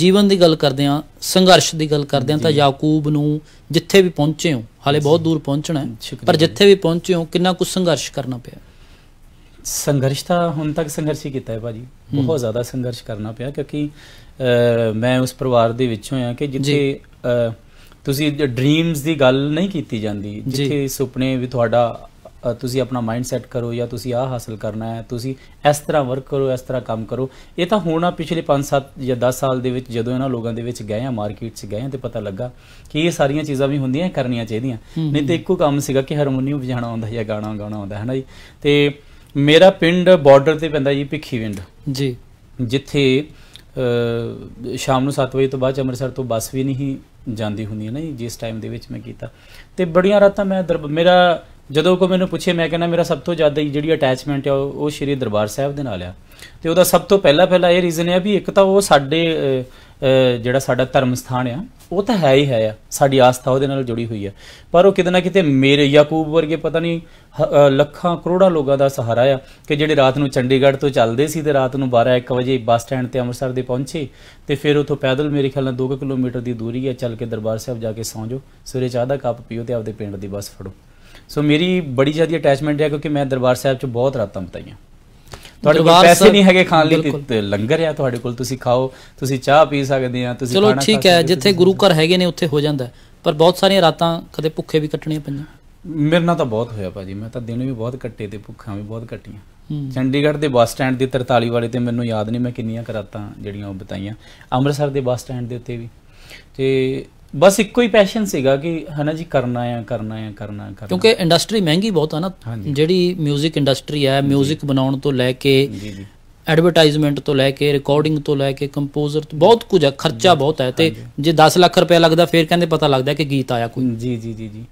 A: ਜੀਵਨ ਦੀ ਗੱਲ ਕਰਦੇ ਆ
B: ਸੰਘਰਸ਼ ਦੀ ਗੱਲ ਕਰਦੇ ਆ ਤਾਂ ਯਾਕੂਬ ਨੂੰ ਜਿੱਥੇ ਵੀ ਪਹੁੰਚੇ ਹੋ ਹਾਲੇ ਬਹੁਤ ਦੂਰ ਪਹੁੰਚਣਾ ਹੈ ਪਰ
A: ਜਿੱਥੇ ਵੀ ਪਹੁੰਚੇ ਹੋ ਕਿੰਨਾ ਕੁ ਸੰਘਰਸ਼ ਕਰਨਾ ਪਿਆ ਸੰਘਰਸ਼ ਤਾਂ ਹੁਣ ਤੱਕ ਸੰਘਰਸ਼ ਹੀ ਕੀਤਾ ਹੈ ਭਾਜੀ ਬਹੁਤ ਜ਼ਿਆਦਾ ਸੰਘਰਸ਼ ਕਰਨਾ ਪਿਆ ਕਿਉਂਕਿ ਮੈਂ ਉਸ ਪਰਿਵਾਰ ਦੇ ਵਿੱਚੋਂ ਆ ਕਿ ਜਿੱਥੇ ਤੁਸੀਂ ਡ੍ਰੀਮਸ ਦੀ ਗੱਲ ਨਹੀਂ ਕੀਤੀ ਜਾਂਦੀ ਜਿੱਥੇ ਸੁਪਨੇ ਵੀ ਤੁਹਾਡਾ ਤੁਸੀਂ ਆਪਣਾ ਮਾਈਂਡ ਸੈਟ ਕਰੋ ਜਾਂ ਤੁਸੀਂ ਆਹ ਹਾਸਲ ਕਰਨਾ ਹੈ ਤੁਸੀਂ ਇਸ ਤਰ੍ਹਾਂ ਵਰਕ ਕਰੋ ਇਸ ਤਰ੍ਹਾਂ ਕੰਮ ਕਰੋ ਇਹ ਤਾਂ ਹੋਣਾ ਪਿਛਲੇ 5-7 ਜਾਂ 10 ਸਾਲ ਦੇ ਵਿੱਚ ਜਦੋਂ ਇਹਨਾਂ ਲੋਕਾਂ ਦੇ ਵਿੱਚ ਗਏ ਆ ਮਾਰਕੀਟ 'ਚ ਗਏ ਆ ਤੇ ਪਤਾ ਲੱਗਾ ਕਿ ਇਹ ਸਾਰੀਆਂ ਚੀਜ਼ਾਂ ਵੀ ਹੁੰਦੀਆਂ ਕਰਨੀਆਂ ਚਾਹੀਦੀਆਂ ਨਹੀਂ ਤੇ ਇੱਕੋ ਕੰਮ ਸੀਗਾ ਕਿ ਹਾਰਮੋਨੀਅਮ ਵਜਾਣਾ ਆਉਂਦਾ ਜਾਂ ਗਾਣਾ ਗਾਉਣਾ ਆਉਂਦਾ ਹੈ ਨਾ ਜੀ ਤੇ ਮੇਰਾ ਪਿੰਡ ਬਾਰਡਰ ਤੇ ਪੈਂਦਾ ਜੀ ਭਿੱਖੀਵਿੰਡ ਜੀ ਜਿੱਥੇ ਸ਼ਾਮ ਨੂੰ 7 ਵਜੇ ਤੋਂ ਬਾਅਦ ਅੰਮ੍ਰਿਤਸਰ ਤੋਂ ਬੱਸ ਵੀ ਨਹੀਂ ਜਾਂਦੀ ਹੁੰਦੀ ਨਾ ਜਿਸ ਟਾਈਮ ਦੇ ਵਿੱਚ ਮੈਂ ਕੀਤਾ ਤੇ ਬੜੀਆਂ ਰਾਤਾਂ ਮੈਂ ਮੇਰਾ ਜਦੋਂ ਕੋ ਮੈਨੂੰ ਪੁੱਛੇ ਮੈਂ ਕਹਿੰਦਾ ਮੇਰਾ ਸਭ ਤੋਂ ਜ਼ਿਆਦਾ ਜਿਹੜੀ ਅਟੈਚਮੈਂਟ ਹੈ ਉਹ ਸ਼੍ਰੀ ਦਰਬਾਰ ਸਾਹਿਬ ਦੇ ਨਾਲ ਆ ਤੇ ਉਹਦਾ ਸਭ ਤੋਂ ਪਹਿਲਾ ਪਹਿਲਾ ਇਹ ਰੀਜ਼ਨ ਹੈ ਵੀ ਇੱਕ ਤਾਂ ਉਹ ਸਾਡੇ ਜਿਹੜਾ ਸਾਡਾ ਧਰਮ ਸਥਾਨ ਆ ਉਹ ਤਾਂ ਹੈ ਹੀ ਹੈ ਆ ਸਾਡੀ ਆਸਥਾ ਉਹਦੇ ਨਾਲ ਜੁੜੀ ਹੋਈ ਹੈ ਪਰ ਉਹ ਕਿਤੇ ਨਾ ਕਿਤੇ ਮੇਰੇ ਯਾਕੂਬ ਵਰਗੇ ਪਤਾ ਨਹੀਂ ਲੱਖਾਂ ਕਰੋੜਾਂ ਲੋਕਾਂ ਦਾ ਸਹਾਰਾ ਆ ਕਿ ਜਿਹੜੇ ਰਾਤ ਨੂੰ ਚੰਡੀਗੜ੍ਹ ਤੋਂ ਚੱਲਦੇ ਸੀ ਤੇ ਰਾਤ ਨੂੰ 12 1 ਵਜੇ ਬੱਸ ਸਟੈਂਡ ਤੇ ਅੰਮ੍ਰਿਤਸਰ ਦੇ ਪਹੁੰਚੇ ਤੇ ਫਿਰ ਉਥੋਂ ਪੈਦਲ ਮੇਰੇ ਖਿਆਲ ਨਾਲ 2 ਕਿਲੋਮੀਟਰ ਦੀ ਦੂਰੀ ਹੈ ਚੱਲ ਕੇ ਦਰਬਾਰ ਸਾਹਿਬ ਜਾ ਕੇ ਸੌਂ ਜਾਓ ਸਵੇਰੇ ਚਾਹ ਦਾ ਕੱਪ ਪੀਓ ਤੇ ਆਪਦੇ ਪਿੰਡ ਦੀ ਬੱਸ ਫੜੋ ਸੋ ਮੇਰੀ ਬੜੀ ਜ਼ਿਆਦੀ ਅਟੈਚਮੈਂਟ ਹੈ ਕਿਉਂਕਿ ਮੈਂ ਦਰਬਾਰ ਸਾਹਿਬ 'ਚ ਬਹੁਤ ਰਾਤਾਂ ਬਤਾਈਆਂ ਤੁਹਾਡੇ ਕੋਲ ਪੈਸੇ ਨਹੀਂ ਹੈਗੇ ਖਾਣ ਲਈ ਤੇ ਲੰਗਰ ਆ ਤੁਹਾਡੇ ਕੋਲ ਤੁਸੀਂ ਖਾਓ ਤੁਸੀਂ ਚਾਹ ਪੀ ਸਕਦੇ ਆ ਤੁਸੀਂ ਖਾਣਾ ਚਲੋ ਠੀਕ ਹੈ ਜਿੱਥੇ ਗੁਰੂ ਘਰ ਹੈਗੇ ਨੇ ਉੱਥੇ ਹੋ ਜਾਂਦਾ ਪਰ ਬਹੁਤ ਸਾਰੀਆਂ ਰਾਤਾਂ ਕਦੇ ਭੁੱਖੇ ਵੀ ਕੱਟਣੀਆਂ ਪਈਆਂ ਮੇਰੇ ਨਾਲ ਤਾਂ ਬਹੁਤ ਹੋਇਆ ਭਾਜੀ ਮੈਂ ਤਾਂ ਦਿਨ ਵੀ ਬਹੁਤ ਕੱਟੇ ਤੇ ਭੁੱਖਾਂ ਵੀ ਬਹੁਤ ਕੱਟੀਆਂ ਚੰਡੀਗੜ੍ਹ ਦੇ ਬੱਸ ਸਟੈਂਡ ਦੀ 43 ਵਾਲੇ ਤੇ ਮੈਨੂੰ ਯਾਦ ਨਹੀਂ ਮੈਂ ਕਿੰਨੀਆਂ ਕਰਾਤਾਂ ਜਿਹੜੀਆਂ ਉਹ ਬਤਾਈਆਂ ਅੰਮ੍ਰਿਤਸਰ ਦੇ ਬੱਸ ਸਟੈਂਡ ਦੇ ਉੱਤੇ ਵੀ ਤੇ ਬਸ ਇੱਕੋ ਹੀ ਪੈਸ਼ਨ ਸੀਗਾ ਕਿ ਹਨਾ ਜੀ ਕਰਨਾ ਆ ਕਰਨਾ ਆ ਕਰਨਾ ਕਰਨਾ ਕਿਉਂਕਿ
B: ਇੰਡਸਟਰੀ ਮਹਿੰਗੀ ਬਹੁਤ ਆ ਨਾ ਜਿਹੜੀ 뮤직 ਇੰਡਸਟਰੀ ਆ 뮤직 ਬਣਾਉਣ ਤੋਂ ਲੈ ਕੇ ਐਡਵਰਟਾਈਜ਼ਮੈਂਟ ਤੋਂ ਲੈ ਕੇ ਰਿਕਾਰਡਿੰਗ ਤੋਂ ਲੈ ਕੇ ਕੰਪੋਜ਼ਰ ਤੋਂ ਬਹੁਤ ਕੁਝ ਆ ਖਰਚਾ ਬਹੁਤ ਹੈ ਤੇ ਜੇ 10 ਲੱਖ ਰੁਪਏ ਲੱਗਦਾ ਫੇਰ ਕਹਿੰਦੇ ਪਤਾ ਲੱਗਦਾ ਕਿ ਗੀਤ ਆਇਆ ਕੋਈ ਜੀ ਜੀ ਜੀ ਜੀ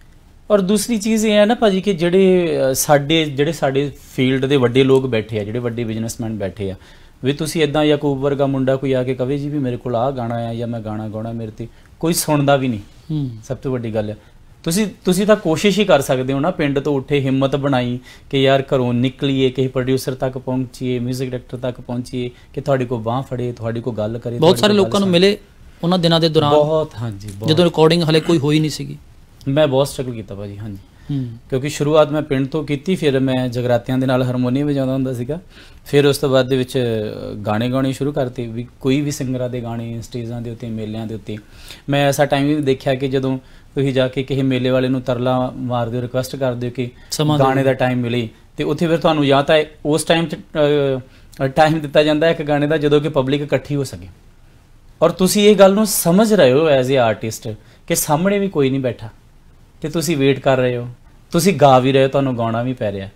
A: ਔਰ ਦੂਸਰੀ ਚੀਜ਼ ਇਹ ਹੈ ਨਾ ਭਾਜੀ ਕਿ ਜਿਹੜੇ ਸਾਡੇ ਜਿਹੜੇ ਸਾਡੇ ਫੀਲਡ ਦੇ ਵੱਡੇ ਲੋਕ ਬੈਠੇ ਆ ਜਿਹੜੇ ਵੱਡੇ ਬਿਜ਼ਨਸਮੈਨ ਬੈਠੇ ਆ ਵੀ ਤੁਸੀਂ ਇਦਾਂ ਯਾਕੂਬ ਵਰਗਾ ਮੁੰਡਾ ਕੋਈ ਆ ਕੇ ਕਵੇ ਜੀ ਵੀ ਮੇਰੇ ਕੋਲ ਆ ਗਾਣਾ ਆ ਜਾਂ ਮੈਂ ਗਾਣਾ ਗਾਉਣਾ ਮੇਰੇ ਤੇ ਕੋਈ ਸੁਣਦਾ ਵੀ ਨਹੀਂ ਸਭ ਤੋਂ ਵੱਡੀ ਗੱਲ ਤੁਸੀਂ ਤੁਸੀਂ ਤਾਂ ਕੋਸ਼ਿਸ਼ ਹੀ ਕਰ ਸਕਦੇ ਹੋ ਨਾ ਪਿੰਡ ਤੋਂ ਉੱਠੇ ਹਿੰਮਤ ਬਣਾਈ ਕਿ ਯਾਰ ਘਰੋਂ ਨਿਕਲੀਏ ਕਿਸੇ ਪ੍ਰੋਡਿਊਸਰ ਤੱਕ ਪਹੁੰਚੀਏ 뮤직 ਡਾਇਰੈਕਟਰ ਤੱਕ ਪਹੁੰਚੀਏ ਕਿ ਤੁਹਾਡੇ ਕੋ ਬਾਹ ਫੜੇ ਤੁਹਾਡੇ ਕੋ ਗੱਲ ਕਰੇ ਬਹੁਤ ਸਾਰੇ ਲੋਕਾਂ ਨੂੰ
B: ਮਿਲੇ ਉਹਨਾਂ ਦਿਨਾਂ ਦੇ ਦੌਰਾਨ ਬਹੁਤ ਹਾਂਜੀ ਜਦੋਂ ਰਿਕਾਰਡਿੰਗ ਹਲੇ
A: ਕੋਈ ਹੋਈ ਨਹੀਂ ਸੀਗੀ ਮੈਂ ਬਹੁਤ ਸਟਰਗਲ ਕੀਤਾ ਭਾਜੀ ਹਾਂਜੀ ਕਿਉਂਕਿ ਸ਼ੁਰੂਆਤ ਮੈਂ ਪਿੰਡ ਤੋਂ ਕੀਤੀ ਫਿਰ ਮੈਂ ਜਗਰਾਤਿਆਂ ਦੇ ਨਾਲ ਹਾਰਮੋਨੀਅਮ ਵਜਾਉਂਦਾ ਹੁੰਦਾ ਸੀਗਾ ਫਿਰ ਉਸ ਤੋਂ ਬਾਅਦ ਦੇ ਵਿੱਚ ਗਾਣੇ ਗਾਉਣੇ ਸ਼ੁਰੂ ਕਰਤੇ ਵੀ ਕੋਈ ਵੀ ਸਿੰਗਰਾਂ ਦੇ ਗਾਣੇ ਸਟੇਜਾਂ ਦੇ ਉੱਤੇ ਮੇਲਿਆਂ ਦੇ ਉੱਤੇ ਮੈਂ ਐਸਾ ਟਾਈਮ ਵੀ ਦੇਖਿਆ ਕਿ ਜਦੋਂ ਤੁਸੀਂ ਜਾ ਕੇ ਕਿਸੇ ਮੇਲੇ ਵਾਲੇ ਨੂੰ ਤਰਲਾ ਮਾਰਦੇ ਹੋ ਰਿਕਵੈਸਟ ਕਰਦੇ ਹੋ ਕਿ ਗਾਣੇ ਦਾ ਟਾਈਮ ਮਿਲੇ ਤੇ ਉੱਥੇ ਫਿਰ ਤੁਹਾਨੂੰ ਜਾਂ ਤਾਂ ਉਸ ਟਾਈਮ ਟਾਈਮ ਦਿੱਤਾ ਜਾਂਦਾ ਹੈ ਇੱਕ ਗਾਣੇ ਦਾ ਜਦੋਂ ਕਿ ਪਬਲਿਕ ਇਕੱਠੀ ਹੋ ਸਕੇ ਔਰ ਤੁਸੀਂ ਇਹ ਗੱਲ ਨੂੰ ਸਮਝ ਰਹੇ ਹੋ ਐਜ਼ ਅ ਆਰਟਿਸਟ ਕਿ ਸਾਹਮਣੇ ਵੀ ਕੋਈ ਨਹੀਂ ਬੈਠਾ ਤੇ ਤੁਸੀਂ ਵੇਟ ਕਰ ਰਹੇ ਹੋ ਤੁਸੀਂ ਗਾ ਵੀ ਰਹੇ ਹੋ ਤੁਹਾਨੂੰ ਗਾਉਣਾ ਵੀ ਪੈ ਰਿਹਾ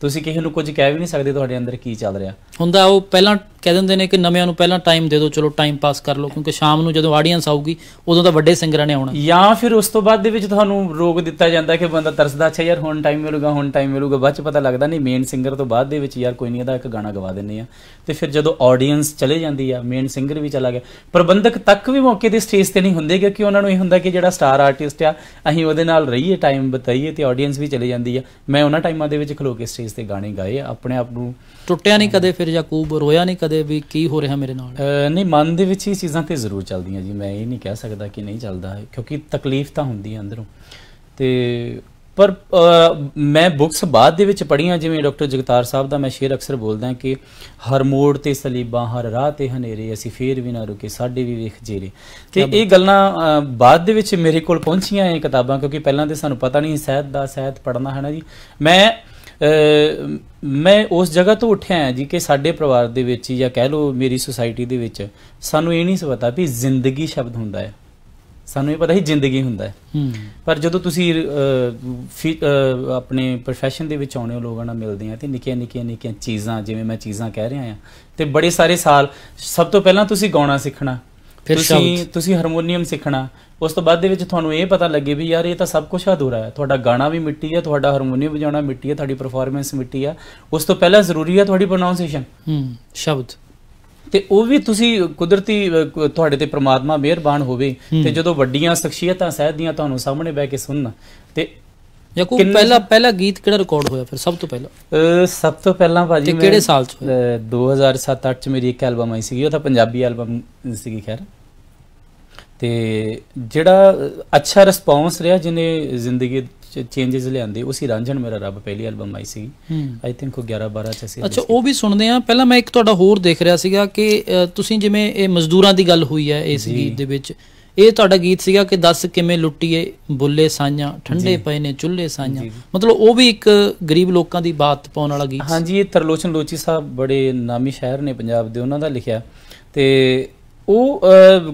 A: ਤੁਸੀਂ ਕਿਸੇ ਨੂੰ ਕੁਝ ਕਹਿ ਵੀ ਨਹੀਂ ਸਕਦੇ ਤੁਹਾਡੇ ਅੰਦਰ ਕੀ ਚੱਲ ਰਿਹਾ
B: ਹੁੰਦਾ ਉਹ ਪਹਿਲਾਂ ਕਹਿ ਦਿੰਦੇ ਨੇ ਕਿ ਨਵਿਆਂ ਨੂੰ ਪਹਿਲਾਂ ਟਾਈਮ ਦੇ ਦਿਓ ਚਲੋ ਟਾਈਮ ਪਾਸ ਕਰ ਲਓ ਕਿਉਂਕਿ ਸ਼ਾਮ ਨੂੰ ਜਦੋਂ ਆਡੀਅנס ਆਊਗੀ
A: ਉਦੋਂ ਤਾਂ ਵੱਡੇ ਸਿੰਗਰਾਂ ਨੇ ਆਉਣਾ ਜਾਂ ਫਿਰ ਉਸ ਤੋਂ ਬਾਅਦ ਦੇ ਵਿੱਚ ਤੁਹਾਨੂੰ ਰੋਕ ਦਿੱਤਾ ਜਾਂਦਾ ਕਿ ਬੰਦਾ ਤਰਸਦਾ ਅੱਛਾ ਯਾਰ ਹੁਣ ਟਾਈਮ ਮਿਲੂਗਾ ਹੁਣ ਟਾਈਮ ਮਿਲੂਗਾ ਬਾਅਦ ਚ ਪਤਾ ਲੱਗਦਾ ਨਹੀਂ ਮੇਨ ਸਿੰਗਰ ਤੋਂ ਬਾਅਦ ਦੇ ਵਿੱਚ ਯਾਰ ਕੋਈ ਨਹੀਂ ਇਹਦਾ ਇੱਕ ਗਾਣਾ ਗਵਾ ਦਿੰਨੇ ਆ ਤੇ ਫਿਰ ਜਦੋਂ ਆਡੀਅנס ਚਲੇ ਜਾਂਦੀ ਆ ਮੇਨ ਸਿੰਗਰ ਵੀ ਚਲਾ ਗਿਆ ਪ੍ਰਬੰਧਕ ਤੱਕ ਵੀ ਮੌਕੇ ਦੀ ਸਟੇਜ ਤੇ ਨਹੀਂ ਹੁੰਦੇ ਕਿਉਂਕਿ ਉਹਨਾਂ ਨੂੰ ਇਹ ਹੁੰਦਾ ਕਿ ਜਿਹੜਾ ਸਟਾਰ ਆਰਟਿਸਟ ਆ ਅਸੀਂ ਉਹਦੇ ਨਾਲ ਰਹੀਏ ਟਾਈਮ ਬਤਾਈਏ ਤੇ ਆਡੀਅנס ਵੀ ਚਲੇ ਜਾਂਦੀ ਆ ਮੈਂ ਉਹਨਾਂ ਟਾਈਮਾਂ ਦੇ ਵਿੱਚ ਖਲੋ ਕੇ ਸਟੇਜ ਸਟੇਜ ਤੇ ਗਾਣੇ ਗਾਏ ਆਪਣੇ ਆਪ ਨੂੰ ਟੁੱਟਿਆ ਨਹੀਂ ਕਦੇ ਫਿਰ ਯਾਕੂਬ ਰੋਇਆ ਨਹੀਂ ਕਦੇ ਵੀ ਕੀ ਹੋ ਰਿਹਾ ਮੇਰੇ ਨਾਲ ਨਹੀਂ ਮਨ ਦੇ ਵਿੱਚ ਇਹ ਚੀਜ਼ਾਂ ਤੇ ਜ਼ਰੂਰ ਚੱਲਦੀਆਂ ਜੀ ਮੈਂ ਇਹ ਨਹੀਂ ਕਹਿ ਸਕਦਾ ਕਿ ਨਹੀਂ ਚੱਲਦਾ ਕਿਉਂਕਿ ਤਕਲੀਫ ਤਾਂ ਹੁੰਦੀ ਹੈ ਅੰਦਰੋਂ ਤੇ ਪਰ ਮੈਂ ਬੁੱਕਸ ਬਾਅਦ ਦੇ ਵਿੱਚ ਪੜ੍ਹੀਆਂ ਜਿਵੇਂ ਡਾਕਟਰ ਜਗਤਾਰ ਸਾਹਿਬ ਦਾ ਮੈਂ ਸ਼ੇਰ ਅਕਸਰ ਬੋਲਦਾ ਕਿ ਹਰ ਮੋੜ ਤੇ ਸਲੀਬਾਂ ਹਰ ਰਾਹ ਤੇ ਹਨੇਰੇ ਅਸੀਂ ਫੇਰ ਵੀ ਨਾ ਰੁਕੇ ਸਾਡੇ ਵੀ ਵੇਖ ਜੇਰੇ ਤੇ ਇਹ ਗੱਲਾਂ ਬਾਅਦ ਦੇ ਵਿੱਚ ਮੇਰੇ ਕੋਲ ਪਹੁੰਚੀਆਂ ਇਹ ਕਿਤਾਬਾਂ ਕਿਉਂਕਿ ਪਹਿਲਾਂ ਤੇ ਸਾਨੂੰ ਪਤਾ ਨਹੀਂ ਸਹਿਤ ਦਾ ਸਹਿਤ ਪੜ੍ਹਨਾ ਹੈ ਨਾ ਜੀ ਮੈਂ ਮੈਂ ਉਸ ਜਗ੍ਹਾ ਤੋਂ ਉੱਠਿਆ ਜੀ ਕਿ ਸਾਡੇ ਪਰਿਵਾਰ ਦੇ ਵਿੱਚ ਜਾਂ ਕਹਿ ਲਓ ਮੇਰੀ ਸੋਸਾਇਟੀ ਦੇ ਵਿੱਚ ਸਾਨੂੰ ਇਹ ਨਹੀਂ ਪਤਾ ਵੀ ਜ਼ਿੰਦਗੀ ਸ਼ਬਦ ਹੁੰਦਾ ਹੈ ਸਾਨੂੰ ਇਹ ਪਤਾ ਹੀ ਜ਼ਿੰਦਗੀ ਹੁੰਦਾ ਹੈ ਪਰ ਜਦੋਂ ਤੁਸੀਂ ਆਪਣੇ profession ਦੇ ਵਿੱਚ ਆਉਣੇ ਹੋ ਲੋਕਾਂ ਨਾਲ ਮਿਲਦੇ ਆ ਤੇ ਨਿੱਕੀਆਂ ਨਿੱਕੀਆਂ ਨਿੱਕੀਆਂ ਚੀਜ਼ਾਂ ਜਿਵੇਂ ਮੈਂ ਚੀਜ਼ਾਂ ਕਹਿ ਰਿਹਾ ਆ ਤੇ ਬੜੇ ਸਾਰੇ ਸਾਲ ਸਭ ਤੋਂ ਪਹਿਲਾਂ ਤੁਸੀਂ ਗਾਉਣਾ ਸਿੱਖਣਾ ਤੁਸੀਂ ਤੁਸੀਂ ਹਾਰਮੋਨੀਅਮ ਸਿੱਖਣਾ ਉਸ ਤੋਂ ਬਾਅਦ ਦੇ ਵਿੱਚ ਤੁਹਾਨੂੰ ਇਹ ਪਤਾ ਲੱਗੇ ਵੀ ਯਾਰ ਇਹ ਤਾਂ ਸਭ ਕੁਝ ਅਧੂਰਾ ਹੈ ਤੁਹਾਡਾ ਗਾਣਾ ਵੀ ਮਿੱਟੀ ਹੈ ਤੁਹਾਡਾ ਹਾਰਮੋਨੀਅਮ ਵਜਾਉਣਾ ਮਿੱਟੀ ਹੈ ਤੁਹਾਡੀ ਪਰਫਾਰਮੈਂਸ ਮਿੱਟੀ ਹੈ ਉਸ ਤੋਂ ਪਹਿਲਾਂ ਜ਼ਰੂਰੀ ਹੈ ਤੁਹਾਡੀ ਪ੍ਰੋਨਾਂਸੀਏਸ਼ਨ ਹੂੰ ਸ਼ਬਦ ਤੇ ਉਹ ਵੀ ਤੁਸੀਂ ਕੁਦਰਤੀ ਤੁਹਾਡੇ ਤੇ ਪ੍ਰਮਾਤਮਾ ਮਿਹਰਬਾਨ ਹੋਵੇ ਤੇ ਜਦੋਂ ਵੱਡੀਆਂ ਸ਼ਖਸੀਅਤਾਂ ਸਹਿਤ ਦੀਆਂ ਤੁਹਾਨੂੰ ਸਾਹਮਣੇ ਬੈ ਕੇ ਸੁਣਨ ਤੇ ਯਾਕੂਬ ਪਹਿਲਾ ਪਹਿਲਾ ਗੀਤ ਕਿਹੜਾ ਰਿਕਾਰਡ ਹੋਇਆ ਫਿਰ ਸਭ ਤੋਂ ਪਹਿਲਾਂ ਸਭ ਤੋਂ ਪਹਿਲਾਂ ਭਾਜੀ ਮੈਂ ਕਿਹੜੇ ਸਾਲ ਚ 2007-8 ਚ ਮੇਰੀ ਇੱਕ ਐਲਬਮ ਆਈ ਸੀਗੀ ਉਹ ਤਾਂ ਪੰਜਾਬੀ ਐਲਬਮ ਸੀਗੀ ਖੈਰ ਤੇ ਜਿਹੜਾ ਅੱਛਾ ਰਿਸਪੌਂਸ ਰਿਹਾ ਜਿਨੇ ਜ਼ਿੰਦਗੀ ਚੇਂजेस ਲਿਆਂਦੇ ਉਸੇ ਰਾਂਝਣ ਮੇਰਾ ਰੱਬ ਪਹਿਲੀ album I C I think ਉਹ 11 12 ਚ ਸੀ ਅੱਛਾ
B: ਉਹ ਵੀ ਸੁਣਦੇ ਆ ਪਹਿਲਾਂ ਮੈਂ ਇੱਕ ਤੁਹਾਡਾ ਹੋਰ ਦੇਖ ਰਿਹਾ ਸੀਗਾ ਕਿ ਤੁਸੀਂ ਜਿਵੇਂ ਇਹ ਮਜ਼ਦੂਰਾਂ ਦੀ ਗੱਲ ਹੋਈ ਹੈ ਇਸ ਗੀਤ ਦੇ ਵਿੱਚ ਇਹ ਤੁਹਾਡਾ ਗੀਤ ਸੀਗਾ ਕਿ ਦੱਸ ਕਿਵੇਂ ਲੁੱਟੀਏ ਬੁੱਲੇ ਸਾਈਆਂ ਠੰਡੇ ਪਏ ਨੇ ਚੁੱਲ੍ਹੇ ਸਾਈਆਂ
A: ਮਤਲਬ ਉਹ ਵੀ ਇੱਕ ਗਰੀਬ ਲੋਕਾਂ ਦੀ ਬਾਤ ਪਾਉਣ ਵਾਲਾ ਗੀਤ ਹਾਂਜੀ ਇਹ ਤਰਲੋਚਨ ਲੋਚੀ ਸਾਹਿਬ ਬੜੇ ਨਾਮੀ ਸ਼ਾਇਰ ਨੇ ਪੰਜਾਬ ਦੇ ਉਹਨਾਂ ਦਾ ਲਿਖਿਆ ਤੇ ਉਹ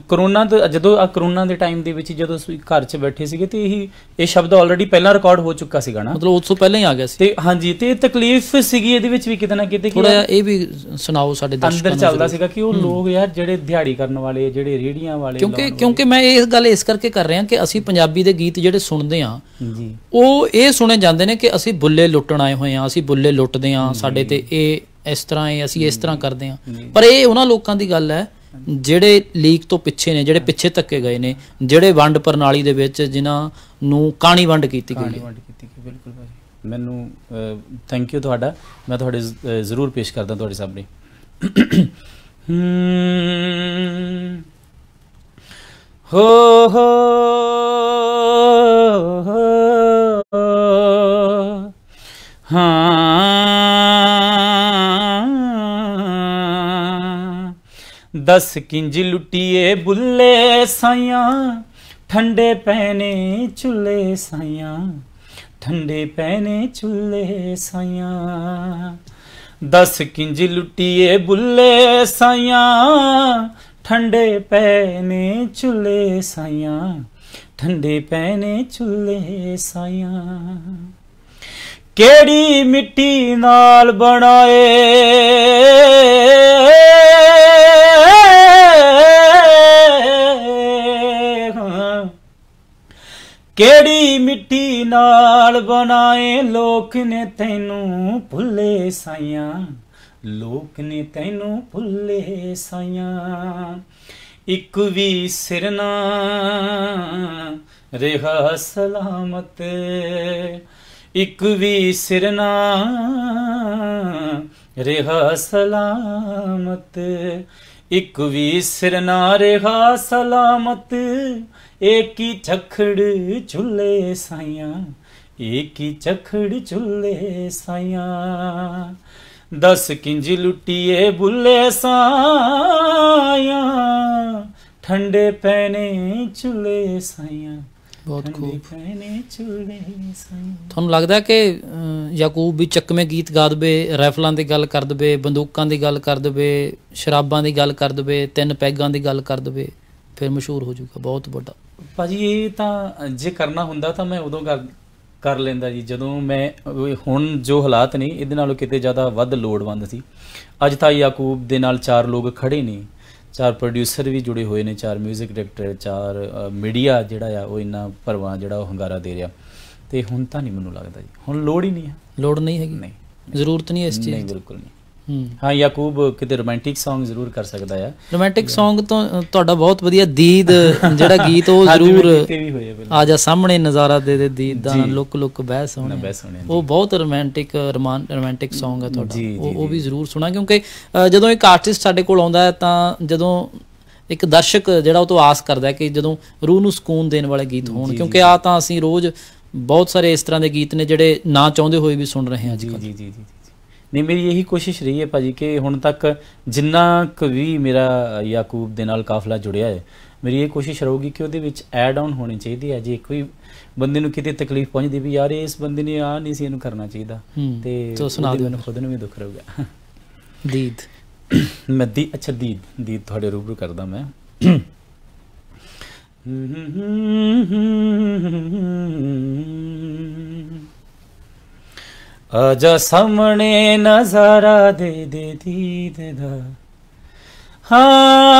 A: ਕਰੋਨਾ ਦੇ ਜਦੋਂ ਆ ਕਰੋਨਾ ਦੇ ਟਾਈਮ ਦੇ ਵਿੱਚ ਜਦੋਂ ਅਸੀਂ ਘਰ 'ਚ ਬੈਠੇ ਸੀਗੇ ਤੇ ਇਹੀ ਇਹ ਸ਼ਬਦ ਆਲਰੇਡੀ ਪਹਿਲਾਂ ਰਿਕਾਰਡ ਹੋ ਚੁੱਕਾ ਸੀਗਾ ਨਾ ਮਤਲਬ ਉਸ ਤੋਂ ਪਹਿਲਾਂ ਹੀ ਆ ਗਿਆ ਸੀ ਤੇ ਹਾਂਜੀ ਤੇ ਇਹ ਤਕਲੀਫ ਸੀਗੀ ਇਹਦੇ ਵਿੱਚ ਵੀ ਕਿਤੇ ਨਾ ਕਿਤੇ ਕਿ ਥੋੜਾ ਇਹ ਵੀ ਸੁਣਾਓ ਸਾਡੇ ਦਰਸ਼ਕਾਂ ਨੂੰ ਅੰਦਰ ਚੱਲਦਾ ਸੀਗਾ ਕਿ ਉਹ ਲੋਕ ਯਾਰ ਜਿਹੜੇ ਦਿਹਾੜੀ ਕਰਨ ਵਾਲੇ ਜਿਹੜੇ ਰੇੜੀਆਂ ਵਾਲੇ ਕਿਉਂਕਿ ਕਿਉਂਕਿ
B: ਮੈਂ ਇਹ ਗੱਲ ਇਸ ਕਰਕੇ ਕਰ ਰਿਹਾ ਕਿ ਅਸੀਂ ਪੰਜਾਬੀ ਦੇ ਗੀਤ ਜਿਹੜੇ ਸੁਣਦੇ ਆ ਜੀ ਉਹ ਇਹ ਸੁਣੇ ਜਾਂਦੇ ਨੇ ਕਿ ਅਸੀਂ ਬੁੱਲੇ ਲੁੱਟਣ ਆਏ ਹੋਏ ਆ ਅਸੀਂ ਬੁੱਲੇ ਲੁੱਟਦੇ ਆ ਸਾਡੇ ਤੇ ਇਹ ਇਸ ਤਰ੍ਹਾਂ ਹੈ ਅਸੀਂ ਇਸ ਤਰ੍ਹਾਂ ਕਰਦੇ ਆ ਪਰ ਇਹ ਉਹਨਾਂ ਲੋਕਾਂ ਦੀ ਗੱਲ ਹੈ ਜਿਹੜੇ ਲੀਕ ਤੋਂ ਪਿੱਛੇ ਨੇ ਜਿਹੜੇ ਪਿੱਛੇ ਤੱਕੇ ਗਏ ਨੇ ਜਿਹੜੇ ਵੰਡ ਪ੍ਰਣਾਲੀ ਦੇ ਵਿੱਚ ਜਿਨ੍ਹਾਂ ਨੂੰ ਕਾਣੀ ਵੰਡ ਕੀਤੀ ਗਈ
A: ਵੰਡ ਕੀਤੀ ਗਈ ਬਿਲਕੁਲ ਭਾਜੀ ਮੈਨੂੰ ਥੈਂਕ ਯੂ ਤੁਹਾਡਾ ਮੈਂ ਤੁਹਾਡੇ ਜ਼ਰੂਰ ਪੇਸ਼ ਕਰਦਾ ਤੁਹਾਡੇ ਸਾਹਮਣੇ ਹੋ ਹੋ ਹਾਂ ਦਸ ਕਿੰਜ ਲੁੱਟੀਏ ਬੁੱਲੇ ਸਾਈਆਂ ਠੰਡੇ ਪੈਨੇ ਚੁੱਲੇ ਸਾਈਆਂ ਠੰਡੇ ਪੈਨੇ ਚੁੱਲੇ ਸਾਈਆਂ ਦਸ ਕਿੰਜ ਲੁੱਟੀਏ ਬੁੱਲੇ ਸਾਈਆਂ ਠੰਡੇ ਪੈਨੇ ਚੁੱਲੇ ਸਾਈਆਂ ਠੰਡੇ ਪੈਨੇ ਚੁੱਲੇ ਸਾਈਆਂ ਕਿਹੜੀ ਮਿੱਟੀ ਨਾਲ ਬਣਾਏ ਕਿਹੜੀ ਮਿੱਟੀ ਨਾਲ ਬਣਾਏ ਲੋਕ ਨੇ ਤੈਨੂੰ ਭੁੱਲੇ ਸਾਈਆਂ ਲੋਕ ਨੇ ਤੈਨੂੰ ਭੁੱਲੇ ਸਾਈਆਂ ਇੱਕ ਵੀ ਸਿਰ ਨਾ ਰਹਾ ਸਲਾਮਤ ਇੱਕ ਵੀ ਸਿਰ ਨਾ ਰਹਾ ਸਲਾਮਤ ਇੱਕ ਵੀ ਸਿਰ ਨਾ ਰਹਾ ਸਲਾਮਤ ਏਕੀ ਝਖੜ ਝੁੱਲੇ ਸਾਈਆਂ ਏਕੀ ਝਖੜ ਝੁੱਲੇ ਸਾਈਆਂ ਦਸ ਕਿੰਜ ਲੁੱਟੀਏ ਬੁੱਲੇ ਸਾਈਆਂ ਠੰਡੇ ਪੈਨੇ ਝੁੱਲੇ ਸਾਈਆਂ ਬਹੁਤ ਖੂਬ ਪੈਨੇ ਚੁੱਲੇ ਸਾਈਆਂ ਤੁਹਾਨੂੰ ਲੱਗਦਾ
B: ਕਿ ਯਾਕੂਬ ਵੀ ਚੱਕਵੇਂ ਗੀਤ ਗਾ ਦਵੇ ਰਾਈਫਲਾਂ ਦੀ ਗੱਲ ਕਰ ਦਵੇ ਬੰਦੂਕਾਂ ਦੀ ਗੱਲ ਕਰ ਦਵੇ ਸ਼ਰਾਬਾਂ ਦੀ ਗੱਲ ਕਰ ਦਵੇ ਤਿੰਨ ਪੈਗਾਂ ਦੀ ਗੱਲ ਕਰ ਦਵੇ ਫਿਰ ਮਸ਼ਹੂਰ ਹੋ ਜਾਊਗਾ ਬਹੁਤ ਵੱਡਾ
A: ਭਾਜੀ ਇਹ ਤਾਂ ਜੇ ਕਰਨਾ ਹੁੰਦਾ ਤਾਂ ਮੈਂ ਉਦੋਂ ਕਰ ਕਰ ਲੈਂਦਾ ਜੀ ਜਦੋਂ ਮੈਂ ਹੁਣ ਜੋ ਹਾਲਾਤ ਨੇ ਇਹਦੇ ਨਾਲੋਂ ਕਿਤੇ ਜ਼ਿਆਦਾ ਵੱਧ ਲੋੜਵੰਦ ਸੀ ਅੱਜ ਤਾਂ ਯਾਕੂਬ ਦੇ ਨਾਲ ਚਾਰ ਲੋਕ ਖੜੇ ਨੇ ਚਾਰ ਪ੍ਰੋਡਿਊਸਰ ਵੀ ਜੁੜੇ ਹੋਏ ਨੇ ਚਾਰ 뮤직 ਡਾਇਰੈਕਟਰ ਚਾਰ ਮੀਡੀਆ ਜਿਹੜਾ ਆ ਉਹ ਇੰਨਾ ਪਰਵਾ ਜਿਹੜਾ ਉਹ ਹੰਗਾਰਾ ਦੇ ਰਿਹਾ ਤੇ ਹੁਣ ਤਾਂ ਨਹੀਂ ਮੈਨੂੰ ਲੱਗਦਾ ਜੀ ਹੁਣ ਲੋੜ ਹੀ ਨਹੀਂ ਹੈ ਲੋੜ ਨਹੀਂ ਹੈਗੀ ਨਹੀਂ ਜ਼ਰੂਰਤ ਨਹੀਂ ਇਸ ਚੀਜ਼ ਦੀ ਬਿਲਕੁਲ ਨਹੀਂ ਹਾਂ ਯਾਕੂਬ ਕਿਤੇ ਰੋਮਾਂਟਿਕ Song ਜ਼ਰੂਰ ਕਰ ਸਕਦਾ ਆ
B: ਰੋਮਾਂਟਿਕ Song ਤੋਂ ਤੁਹਾਡਾ ਬਹੁਤ ਵਧੀਆ ਦੀਦ ਜਿਹੜਾ ਗੀਤ ਉਹ ਜ਼ਰੂਰ ਆ ਜਾ ਸਾਹਮਣੇ ਨਜ਼ਾਰਾ ਦੇ ਦੇ ਦੀਦ ਦਾ ਲੁੱਕ ਲੁੱਕ ਬਹਿ ਸੋਹਣੇ ਉਹ ਬਹੁਤ ਰੋਮਾਂਟਿਕ ਰੋਮਾਂਟਿਕ Song ਹੈ ਤੁਹਾਡਾ ਉਹ ਵੀ ਜ਼ਰੂਰ ਸੁਣਾ ਕਿਉਂਕਿ ਜਦੋਂ ਇੱਕ ਆਰਟਿਸਟ ਸਾਡੇ ਕੋਲ ਆਉਂਦਾ ਤਾਂ ਜਦੋਂ ਇੱਕ ਦਰਸ਼ਕ ਜਿਹੜਾ ਉਹ ਤੋਂ ਆਸ ਕਰਦਾ ਕਿ ਜਦੋਂ ਰੂਹ ਨੂੰ ਸਕੂਨ ਦੇਣ ਵਾਲੇ ਗੀਤ ਹੋਣ ਕਿਉਂਕਿ ਆ ਤਾਂ ਅਸੀਂ ਰੋਜ਼ ਬਹੁਤ ਸਾਰੇ ਇਸ ਤਰ੍ਹਾਂ ਦੇ ਗੀਤ ਨੇ ਜਿਹੜੇ ਨਾ ਚਾਹੁੰਦੇ ਹੋਏ ਵੀ ਸੁਣ ਰਹੇ ਹਾਂ ਜੀ ਜੀ ਜੀ ਜੀ
A: ਨਹੀਂ ਮੇਰੀ ਇਹੀ ਕੋਸ਼ਿਸ਼ ਰਹੀ ਹੈ ਭਾਜੀ ਕਿ ਹੁਣ ਤੱਕ ਜਿੰਨਾ ਕਵੀ ਮੇਰਾ ਯਾਕੂਬ ਦੇ ਨਾਲ ਕਾਫਲਾ ਜੁੜਿਆ ਹੈ ਮੇਰੀ ਇਹ ਕੋਸ਼ਿਸ਼ ਰਹੂਗੀ ਕਿ ਉਹਦੇ ਵਿੱਚ ਐਡ ਆਨ ਹੋਣੀ ਚਾਹੀਦੀ ਹੈ ਜੇ ਕੋਈ ਬੰਦੇ ਨੂੰ ਕਿਤੇ ਤਕਲੀਫ ਪਹੁੰਚਦੀ ਵੀ ਯਾਰ ਇਸ ਬੰਦੇ ਨੇ ਆ ਨਹੀਂ ਸੀ ਇਹਨੂੰ ਕਰਨਾ ਚਾਹੀਦਾ ਤੇ ਤੋ ਸੁਣਾ ਦੇ ਮੈਨੂੰ ਖੁਦ ਨੂੰ ਵੀ ਦੁੱਖ ਰਹੂਗਾ ਦੀਦ ਮੈਂ ਦੀ ਅੱਛਾ ਦੀਦ ਦੀਦ ਤੁਹਾਡੇ ਰੂਬਰੂ ਕਰਦਾ ਮੈਂ ਹੂੰ ਹੂੰ ਹੂੰ ਹੂੰ ਅਜਾ ਸਾਹਮਣੇ ਨਜ਼ਾਰਾ ਦੇ ਦੇ ਦੀਦ ਦਾ ਹਾਂ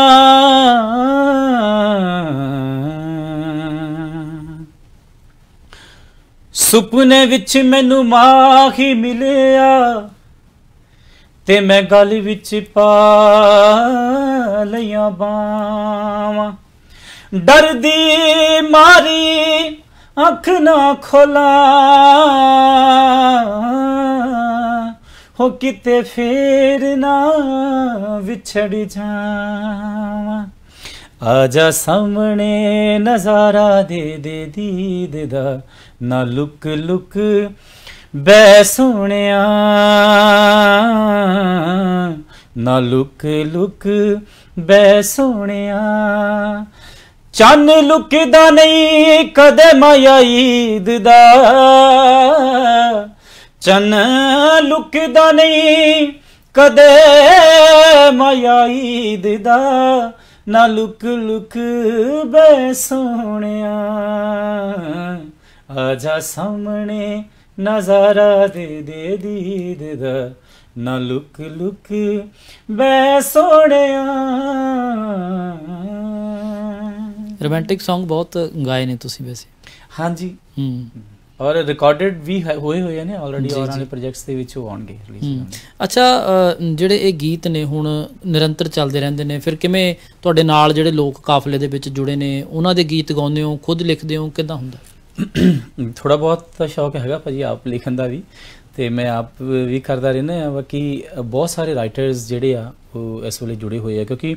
A: ਸੁਪਨੇ ਵਿੱਚ ਮੈਨੂੰ ਮਾਹੀ ਮਿਲਿਆ ਤੇ ਮੈਂ ਗਲ ਵਿੱਚ ਪਾ ਲਈਆਂ ਬਾਵਾ ਡਰਦੀ ਮਾਰੀ ਅੱਖ ਨਾ ਖੋਲਾ ਹੋ ਕਿਤੇ ਫੇਰ ਨਾ ਵਿਛੜ ਜਾਵਾਂ ਆਜਾ ਸਾਹਮਣੇ ਨਜ਼ਾਰਾ ਦੇ ਦੇ ਦੀਦ ਦਾ ਨਾ ਲੁਕ ਲੁਕ ਬੈ ਸੁਣਿਆ ਨਾ ਲੁਕ ਲੁਕ ਬੈ ਸੁਣਿਆ ਚੰਨ ਲੁਕਦਾ ਨਹੀਂ ਕਦੇ ਮਾਇਆ ਈਦ ਦਾ ਚੰਨ ਲੁਕਦਾ ਨਹੀਂ ਕਦੇ ਮਾਇਆ ਈਦ ਦਾ ਨਾ ਲੁਕ ਲੁਕ ਬੈ ਸੋਣਿਆ ਆਜਾ ਸਾਹਮਣੇ ਨਜ਼ਾਰਾ ਦੇ ਦੇ ਦੀਦ ਦਾ ਨਾ ਲੁਕ ਲੁਕ ਬੈ ਸੋਣਿਆ ਰੋਮਾਂਟਿਕ Song ਬਹੁਤ ਗਾਏ ਨੇ ਤੁਸੀਂ ਵੈਸੇ ਹਾਂਜੀ ਹੂੰ ਔਰ ਰਿਕਾਰਡਡ ਵੀ ਹੋਏ ਹੋਏ ਨੇ ਆਲਰੇਡੀ ਔਰ ਆਨੇ ਪ੍ਰੋਜੈਕਟਸ ਦੇ ਵਿੱਚ ਉਹ ਆਉਣਗੇ ਰਿਲੀਜ਼
B: ਅੱਛਾ ਜਿਹੜੇ ਇਹ ਗੀਤ ਨੇ ਹੁਣ ਨਿਰੰਤਰ ਚੱਲਦੇ ਰਹਿੰਦੇ ਨੇ ਫਿਰ ਕਿਵੇਂ ਤੁਹਾਡੇ ਨਾਲ ਜਿਹੜੇ ਲੋਕ ਕਾਫਲੇ ਦੇ ਵਿੱਚ ਜੁੜੇ ਨੇ ਉਹਨਾਂ ਦੇ ਗੀਤ ਗਾਉਂਦੇ ਹੋ ਖੁਦ ਲਿਖਦੇ ਹੋ ਕਿਦਾਂ ਹੁੰਦਾ
A: ਥੋੜਾ ਬਹੁਤ ਤਾਂ ਸ਼ੌਕ ਹੈਗਾ ਭਾਜੀ ਆਪ ਲਿਖਣ ਦਾ ਵੀ ਤੇ ਮੈਂ ਆਪ ਵੀ ਕਰਦਾ ਰਹਿਣਾ ਹੈ ਬਾਕੀ ਬਹੁਤ ਸਾਰੇ ਰਾਈਟਰਸ ਜਿਹੜੇ ਆ ਉਹ ਇਸ ਵੇਲੇ ਜੁੜੇ ਹੋਏ ਆ ਕਿਉਂਕਿ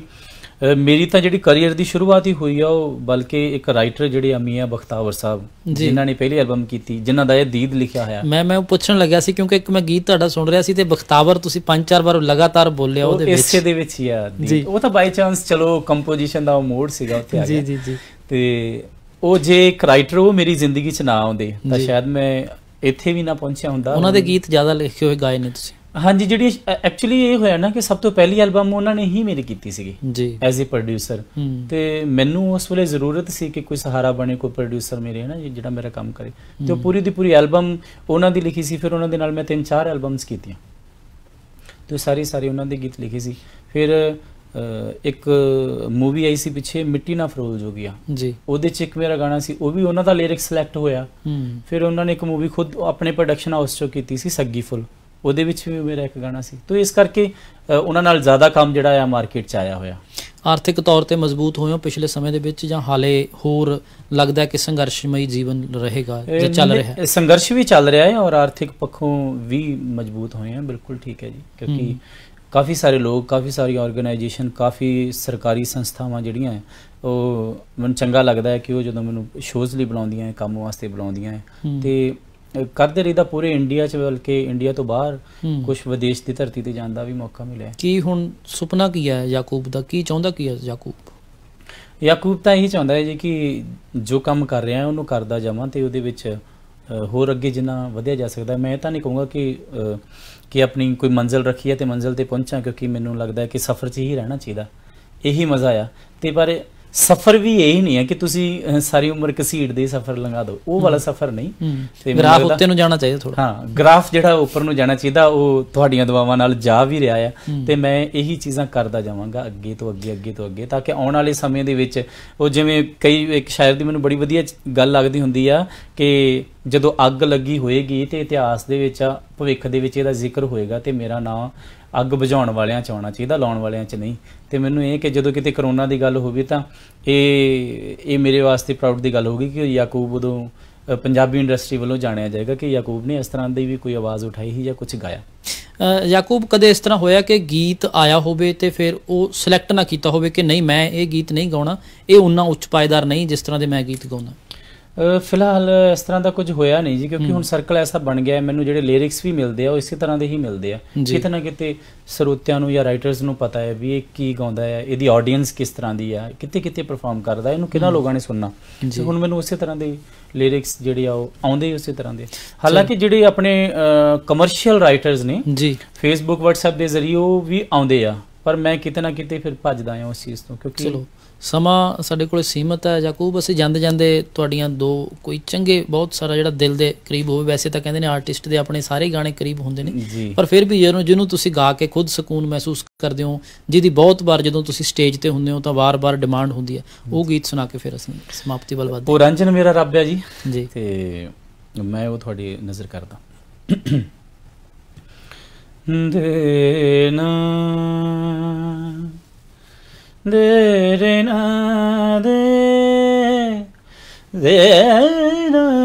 A: ਮੇਰੀ ਤਾਂ ਜਿਹੜੀ ਕੈਰੀਅਰ ਦੀ ਸ਼ੁਰੂਆਤ ਹੀ ਹੋਈ ਆ ਉਹ ਬਲਕਿ ਇੱਕ ਰਾਈਟਰ ਜਿਹੜੇ ਅਮੀਆ ਬਖਤਾਵਰ ਸਾਹਿਬ ਜਿਨ੍ਹਾਂ ਨੇ ਪਹਿਲੀ ਐਲਬਮ ਕੀਤੀ ਜਿਨ੍ਹਾਂ ਦਾ ਇਹ ਦੀਦ ਲਿਖਿਆ ਹੋਇਆ ਮੈਂ
B: ਮੈਂ ਉਹ ਪੁੱਛਣ ਲੱਗਿਆ ਸੀ ਕਿਉਂਕਿ ਇੱਕ ਮੈਂ ਗੀਤ ਤੁਹਾਡਾ ਸੁਣ ਰਿਹਾ ਸੀ ਤੇ ਬਖਤਾਵਰ ਤੁਸੀਂ ਪੰਜ ਚਾਰ ਵਾਰ ਲਗਾਤਾਰ ਬੋਲਿਆ ਉਹਦੇ ਵਿੱਚ ਇਸੇ ਦੇ
A: ਵਿੱਚ ਹੀ ਆ ਉਹ ਤਾਂ ਬਾਈ ਚਾਂਸ ਚਲੋ ਕੰਪੋਜੀਸ਼ਨ ਦਾ ਮੋਡ ਸੀਗਾ ਉੱਥੇ ਆ ਗਿਆ ਜੀ ਜੀ ਜੀ ਤੇ ਉਹ ਜੇ ਇੱਕ ਰਾਈਟਰ ਉਹ ਮੇਰੀ ਜ਼ਿੰਦਗੀ 'ਚ ਨਾ ਆਉਂਦੇ ਤਾਂ ਸ਼ਾਇਦ ਮੈਂ ਇੱਥੇ ਵੀ ਨਾ ਪਹੁੰਚਿਆ ਹੁੰਦਾ ਉਹਨਾਂ ਦੇ ਗੀਤ ਜ਼ਿਆਦਾ ਲਿਖੇ ਹੋਏ ਗਾਏ ਨੇ ਤੁਸੀਂ ਹਾਂਜੀ ਜਿਹੜੀ ਐਕਚੁਅਲੀ ਇਹ ਹੋਇਆ ਨਾ ਕਿ ਸਭ ਤੋਂ ਪਹਿਲੀ ਐਲਬਮ ਉਹਨਾਂ ਨੇ ਹੀ ਮੇਰੀ ਕੀਤੀ ਸੀਗੀ ਜੀ ਐਜ਼ ਅ ਪ੍ਰੋਡਿਊਸਰ ਤੇ ਮੈਨੂੰ ਉਸ ਵੇਲੇ ਜ਼ਰੂਰਤ ਸੀ ਕਿ ਕੋਈ ਸਹਾਰਾ ਬਣੇ ਕੋਈ ਪ੍ਰੋਡਿਊਸਰ ਮੇਰੇ ਨਾ ਜਿਹੜਾ ਮੇਰਾ ਕੰਮ ਕਰੇ ਤੇ ਉਹ ਪੂਰੀ ਦੀ ਪੂਰੀ ਐਲਬਮ ਉਹਨਾਂ ਦੀ ਲਿਖੀ ਸੀ ਫਿਰ ਉਹਨਾਂ ਦੇ ਨਾਲ ਮੈਂ ਤਿੰਨ ਚਾਰ ਐਲਬਮਸ ਕੀਤੀਆਂ ਤੇ ਸਾਰੀ ਸਾਰੀ ਉਹਨਾਂ ਦੇ ਗੀਤ ਲਿਖੇ ਸੀ ਫਿਰ ਇੱਕ ਮੂਵੀ ਆਈ ਸੀ ਪਿੱਛੇ ਮਿੱਟੀ ਨਾ ਫਰੋਜ਼ ਹੋ ਗਿਆ ਜੀ ਉਹਦੇ ਚ ਇੱਕ ਮੇਰਾ ਗਾਣਾ ਸੀ ਉਹ ਵੀ ਉਹਨਾਂ ਦਾ ਲਿਰਿਕ ਸਿਲੈਕਟ ਹੋਇਆ ਫਿਰ ਉਹਨਾਂ ਨੇ ਇੱਕ ਮੂਵੀ ਖੁਦ ਆਪਣੇ ਪ੍ਰੋਡਕਸ਼ਨ ਹਾਊਸ ਚੋਂ ਕੀਤੀ ਸੀ ਸੱਗੀ ਫੁੱਲ ਉਹਦੇ ਵਿੱਚ ਵੀ ਮੇਰਾ ਇੱਕ ਗਾਣਾ ਸੀ ਤੋਂ ਇਸ ਕਰਕੇ ਉਹਨਾਂ ਨਾਲ ਜ਼ਿਆਦਾ ਕੰਮ ਜਿਹੜਾ ਆ ਮਾਰਕੀਟ 'ਚ ਆਇਆ ਹੋਇਆ ਆਰਥਿਕ ਤੌਰ
B: ਤੇ ਮਜ਼ਬੂਤ ਹੋਏ ਹੋ ਪਿਛਲੇ ਸਮੇਂ ਦੇ ਵਿੱਚ ਜਾਂ ਹਾਲੇ ਹੋਰ ਲੱਗਦਾ ਕਿ ਸੰਘਰਸ਼ਮਈ ਜੀਵਨ ਰਹੇਗਾ ਜਾਂ ਚੱਲ ਰਿਹਾ ਹੈ
A: ਸੰਘਰਸ਼ ਵੀ ਚੱਲ ਰਿਹਾ ਹੈ ਔਰ ਆਰਥਿਕ ਪੱਖੋਂ ਵੀ ਮਜ਼ਬੂਤ ਹੋਏ ਹਨ ਬਿਲਕੁਲ ਠੀਕ ਹੈ ਜੀ ਕਿਉਂਕਿ ਕਾਫੀ ਸਾਰੇ ਲੋਕ ਕਾਫੀ ਸਾਰੀ ਆਰਗੇਨਾਈਜੇਸ਼ਨ ਕਾਫੀ ਸਰਕਾਰੀ ਸੰਸਥਾਵਾਂ ਜਿਹੜੀਆਂ ਹੈ ਉਹ ਮੈਨੂੰ ਚੰਗਾ ਲੱਗਦਾ ਹੈ ਕਿ ਉਹ ਜਦੋਂ ਮੈਨੂੰ ਸ਼ੋਜ਼ ਲਈ ਬੁਲਾਉਂਦੀਆਂ ਹੈ ਕੰਮ ਵਾਸਤੇ ਬੁਲਾਉਂਦੀਆਂ ਹੈ ਤੇ ਕਰਦੇ ਰਹੀਦਾ ਪੂਰੇ ਇੰਡੀਆ ਚ ਬਲਕੇ ਇੰਡੀਆ ਤੋਂ ਬਾਹਰ ਕੁਝ ਵਿਦੇਸ਼ ਦੀ ਧਰਤੀ ਤੇ ਜਾਣ ਦਾ ਵੀ ਮੌਕਾ ਮਿਲਿਆ
B: ਕੀ ਹੁਣ ਸੁਪਨਾ ਕੀ ਹੈ ਯਾਕੂਬ ਦਾ ਕੀ ਚਾਹੁੰਦਾ ਕੀ ਹੈ ਯਾਕੂਬ
A: ਯਾਕੂਬ ਤਾਂ ਇਹੀ ਚਾਹੁੰਦਾ ਹੈ ਜੀ ਕਿ ਜੋ ਕੰਮ ਕਰ ਰਿਹਾ ਹੈ ਉਹਨੂੰ ਕਰਦਾ ਜਾਵਾਂ ਤੇ ਉਹਦੇ ਵਿੱਚ ਹੋਰ ਅੱਗੇ ਜਿੰਨਾ ਵਧਿਆ ਜਾ ਸਕਦਾ ਮੈਂ ਤਾਂ ਨਹੀਂ ਕਹੂੰਗਾ ਕਿ ਕਿ ਆਪਣੀ ਕੋਈ ਮੰਜ਼ਿਲ ਰੱਖੀ ਹੈ ਤੇ ਮੰਜ਼ਿਲ ਤੇ ਪਹੁੰਚਾਂ ਕਿਉਂਕਿ ਮੈਨੂੰ ਲੱਗਦਾ ਹੈ ਕਿ ਸਫ਼ਰ 'ਚ ਹੀ ਰਹਿਣਾ ਚਾਹੀਦਾ ਇਹੀ ਮਜ਼ਾ ਆ ਤੇ ਪਰ ਸਫਰ ਵੀ ਇਹ ਨਹੀਂ ਹੈ ਕਿ ਤੁਸੀਂ ਸਾਰੀ ਉਮਰ ਕਸੀੜ ਦੇ ਸਫਰ ਲੰਗਾ ਦਿਓ ਉਹ ਵਾਲਾ ਸਫਰ ਨਹੀਂ ਤੇ ਗ੍ਰਾਫ ਉੱਤੇ
B: ਨੂੰ ਜਾਣਾ ਚਾਹੀਦਾ ਥੋੜਾ
A: ਹਾਂ ਗ੍ਰਾਫ ਜਿਹੜਾ ਉੱਪਰ ਨੂੰ ਜਾਣਾ ਚਾਹੀਦਾ ਉਹ ਤੁਹਾਡੀਆਂ ਦਵਾਵਾਂ ਨਾਲ ਜਾ ਵੀ ਰਿਹਾ ਆ ਤੇ ਮੈਂ ਇਹੀ ਚੀਜ਼ਾਂ ਕਰਦਾ ਜਾਵਾਂਗਾ ਅੱਗੇ ਤੋਂ ਅੱਗੇ ਅੱਗੇ ਤੋਂ ਅੱਗੇ ਤਾਂ ਕਿ ਆਉਣ ਵਾਲੇ ਸਮੇਂ ਦੇ ਵਿੱਚ ਉਹ ਜਿਵੇਂ ਕਈ ਇੱਕ ਸ਼ਾਇਰ ਦੀ ਮੈਨੂੰ ਬੜੀ ਵਧੀਆ ਗੱਲ ਲੱਗਦੀ ਹੁੰਦੀ ਆ ਕਿ ਜਦੋਂ ਅੱਗ ਲੱਗੀ ਹੋਏਗੀ ਤੇ ਇਤਿਹਾਸ ਦੇ ਵਿੱਚ ਭਵਿੱਖ ਦੇ ਵਿੱਚ ਇਹਦਾ ਜ਼ਿਕਰ ਹੋਏਗਾ ਤੇ ਮੇਰਾ ਨਾਮ ਅੱਗ ਬੁਝਾਉਣ ਵਾਲਿਆਂ 'ਚ ਆਉਣਾ ਚਾਹੀਦਾ ਲਾਉਣ ਵਾਲਿਆਂ 'ਚ ਨਹੀਂ ਤੇ ਮੈਨੂੰ ਇਹ ਕਿ ਜਦੋਂ ਕਿਤੇ ਕਰੋਨਾ ਦੀ ਗੱਲ ਹੋਵੇ ਤਾਂ ਇਹ ਇਹ ਮੇਰੇ ਵਾਸਤੇ ਪ੍ਰਾਊਡ ਦੀ ਗੱਲ ਹੋਗੀ ਕਿ ਯਾਕੂਬ ਉਦੋਂ ਪੰਜਾਬੀ ਇੰਡਸਟਰੀ ਵੱਲੋਂ ਜਾਣਿਆ ਜਾਏਗਾ ਕਿ ਯਾਕੂਬ ਨੇ ਇਸ ਤਰ੍ਹਾਂ ਦੀ ਵੀ ਕੋਈ ਆਵਾਜ਼ ਉਠਾਈ ਹੀ ਜਾਂ ਕੁਝ ਗਾਇਆ
B: ਯਾਕੂਬ ਕਦੇ ਇਸ ਤਰ੍ਹਾਂ ਹੋਇਆ ਕਿ ਗੀਤ ਆਇਆ ਹੋਵੇ ਤੇ ਫਿਰ ਉਹ ਸਿਲੈਕਟ ਨਾ ਕੀਤਾ ਹੋਵੇ ਕਿ ਨਹੀਂ ਮੈਂ ਇਹ ਗੀਤ ਨਹੀਂ ਗਾਉਣਾ ਇਹ ਉਨਾ ਉੱਚ ਪਾਇਦਾਰ ਨਹੀਂ ਜਿਸ
A: ਤਰ੍ਹਾਂ ਦੇ ਮੈਂ ਗੀਤ ਗਾਉਂਦਾ ਫਿਲਹਾਲ ਇਸ ਤਰ੍ਹਾਂ ਦਾ ਕੁਝ ਹੋਇਆ ਨਹੀਂ ਜੀ ਕਿਉਂਕਿ ਹੁਣ ਸਰਕਲ ਐਸਾ ਬਣ ਗਿਆ ਹੈ ਮੈਨੂੰ ਜਿਹੜੇ ਲਿਰਿਕਸ ਵੀ ਮਿਲਦੇ ਆ ਉਹ ਇਸੇ ਤਰ੍ਹਾਂ ਦੇ ਹੀ ਮਿਲਦੇ ਆ ਕਿਤੇ ਨਾ ਕਿਤੇ ਸਰੋਤਿਆਂ ਨੂੰ ਜਾਂ ਰਾਈਟਰਸ ਨੂੰ ਪਤਾ ਹੈ ਵੀ ਇਹ ਕੀ ਗਾਉਂਦਾ ਹੈ ਇਹਦੀ ਆਡੀਅנס ਕਿਸ ਤਰ੍ਹਾਂ ਦੀ ਆ ਕਿਤੇ ਕਿਤੇ ਪਰਫਾਰਮ ਕਰਦਾ ਇਹਨੂੰ ਕਿਹਨਾਂ ਲੋਕਾਂ ਨੇ ਸੁਣਨਾ ਸੋ ਹੁਣ ਮੈਨੂੰ ਉਸੇ ਤਰ੍ਹਾਂ ਦੇ ਲਿਰਿਕਸ ਜਿਹੜੇ ਆ ਉਹ ਆਉਂਦੇ ਉਸੇ ਤਰ੍ਹਾਂ ਦੇ ਹਾਲਾਂਕਿ ਜਿਹੜੇ ਆਪਣੇ ਕਮਰਸ਼ੀਅਲ ਰਾਈਟਰਸ ਨੇ ਜੀ ਫੇਸਬੁੱਕ WhatsApp ਦੇ ਜ਼ਰੀਏ ਉਹ ਵੀ ਆਉਂਦੇ ਆ ਪਰ ਮੈਂ ਕਿਤੇ ਨਾ ਕਿਤੇ ਫਿਰ ਭੱਜਦਾ ਆ ਉਸ ਚੀਜ਼ ਤੋਂ ਕਿਉਂਕਿ ਸਮਾਂ ਸਾਡੇ ਕੋਲੇ ਸੀਮਤ ਹੈ ਯਾਕੂਬ
B: ਅਸੀਂ ਜਾਂਦੇ ਜਾਂਦੇ ਤੁਹਾਡੀਆਂ ਦੋ ਕੋਈ ਚੰਗੇ ਬਹੁਤ ਸਾਰਾ ਜਿਹੜਾ ਦਿਲ ਦੇ ਕਰੀਬ ਹੋਵੇ ਵੈਸੇ ਤਾਂ ਕਹਿੰਦੇ ਨੇ ਆਰਟਿਸਟ ਦੇ ਆਪਣੇ ਸਾਰੇ ਗਾਣੇ ਕਰੀਬ ਹੁੰਦੇ ਨੇ ਪਰ ਫਿਰ ਵੀ ਜਿਹਨੂੰ ਤੁਸੀਂ ਗਾ ਕੇ ਖੁਦ ਸਕੂਨ ਮਹਿਸੂਸ ਕਰਦੇ ਹੋ ਜਿਹਦੀ ਬਹੁਤ ਵਾਰ ਜਦੋਂ ਤੁਸੀਂ ਸਟੇਜ ਤੇ ਹੁੰਦੇ ਹੋ ਤਾਂ ਵਾਰ-ਵਾਰ ਡਿਮਾਂਡ ਹੁੰਦੀ ਹੈ ਉਹ ਗੀਤ ਸੁਣਾ ਕੇ ਫਿਰ ਅਸੀਂ ਸਮਾਪਤੀ ਵੱਲ ਵਧਦੇ ਹਾਂ ਰੰਜਨ
A: ਮੇਰਾ ਰੱਬ ਹੈ ਜੀ ਜੀ ਤੇ ਮੈਂ ਉਹ ਤੁਹਾਡੀ ਨਜ਼ਰ ਕਰਦਾ ਦੇ ਨਾ de na de de na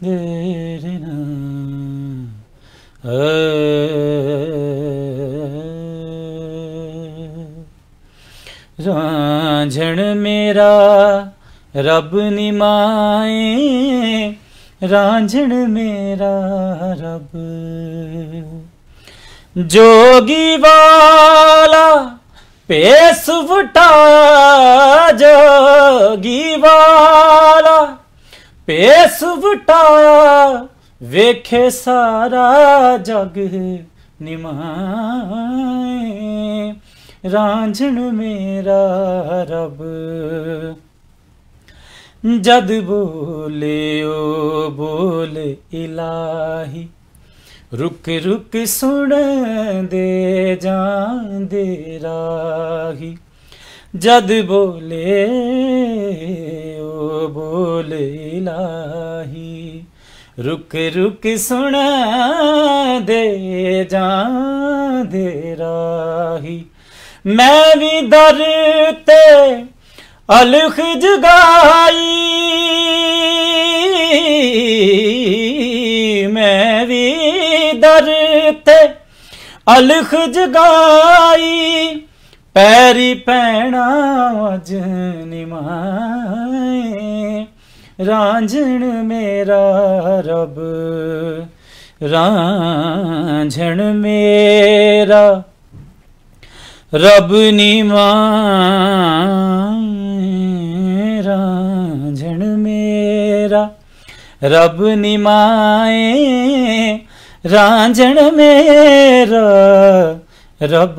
A: de re na ਰਾਂਝਣ ਮੇਰਾ ਰੱਬ ਨਿਮਾਏ ਰਾਂਝਣ ਮੇਰਾ ਰੱਬ जोगी वाला पेश उठा जोगी वाला पेश उठा वेखे सारा जग निमाए रांझण मेरा रब जद बोले ओ बोले इलाही ਰੁਕ ਰੁਕ ਸੁਣਦੇ ਜਾਂਦੇ ਰਾਹੀ ਜਦ ਬੋਲੇ ਉਹ ਬੋਲੇ ਲਾਹੀ ਰੁਕ ਰੁਕ ਸੁਣਦੇ ਜਾਂਦੇ ਰਾਹੀ ਮੈਂ ਵੀ ਦਰ ਤੇ ਅਲਖ ਜਗਾਈ ਮੈਂ ਵੀ ਦਰ ਤੇ ਅਲਖ ਜਗਾਈ ਪੈਰੀ ਪੈਣਾ ਅਜ ਨਿਮਾਏ ਰਾਂਝਣ ਮੇਰਾ ਰਬ ਰਾਂਝਣ ਮੇਰਾ ਰਬ ਨਿਮਾਏ ਰਾਂਝਣ ਮੇਰਾ ਰਬ ਨਿਮਾਏ ਰਾਂਝਣ ਮੇਰਾ ਰੱਬ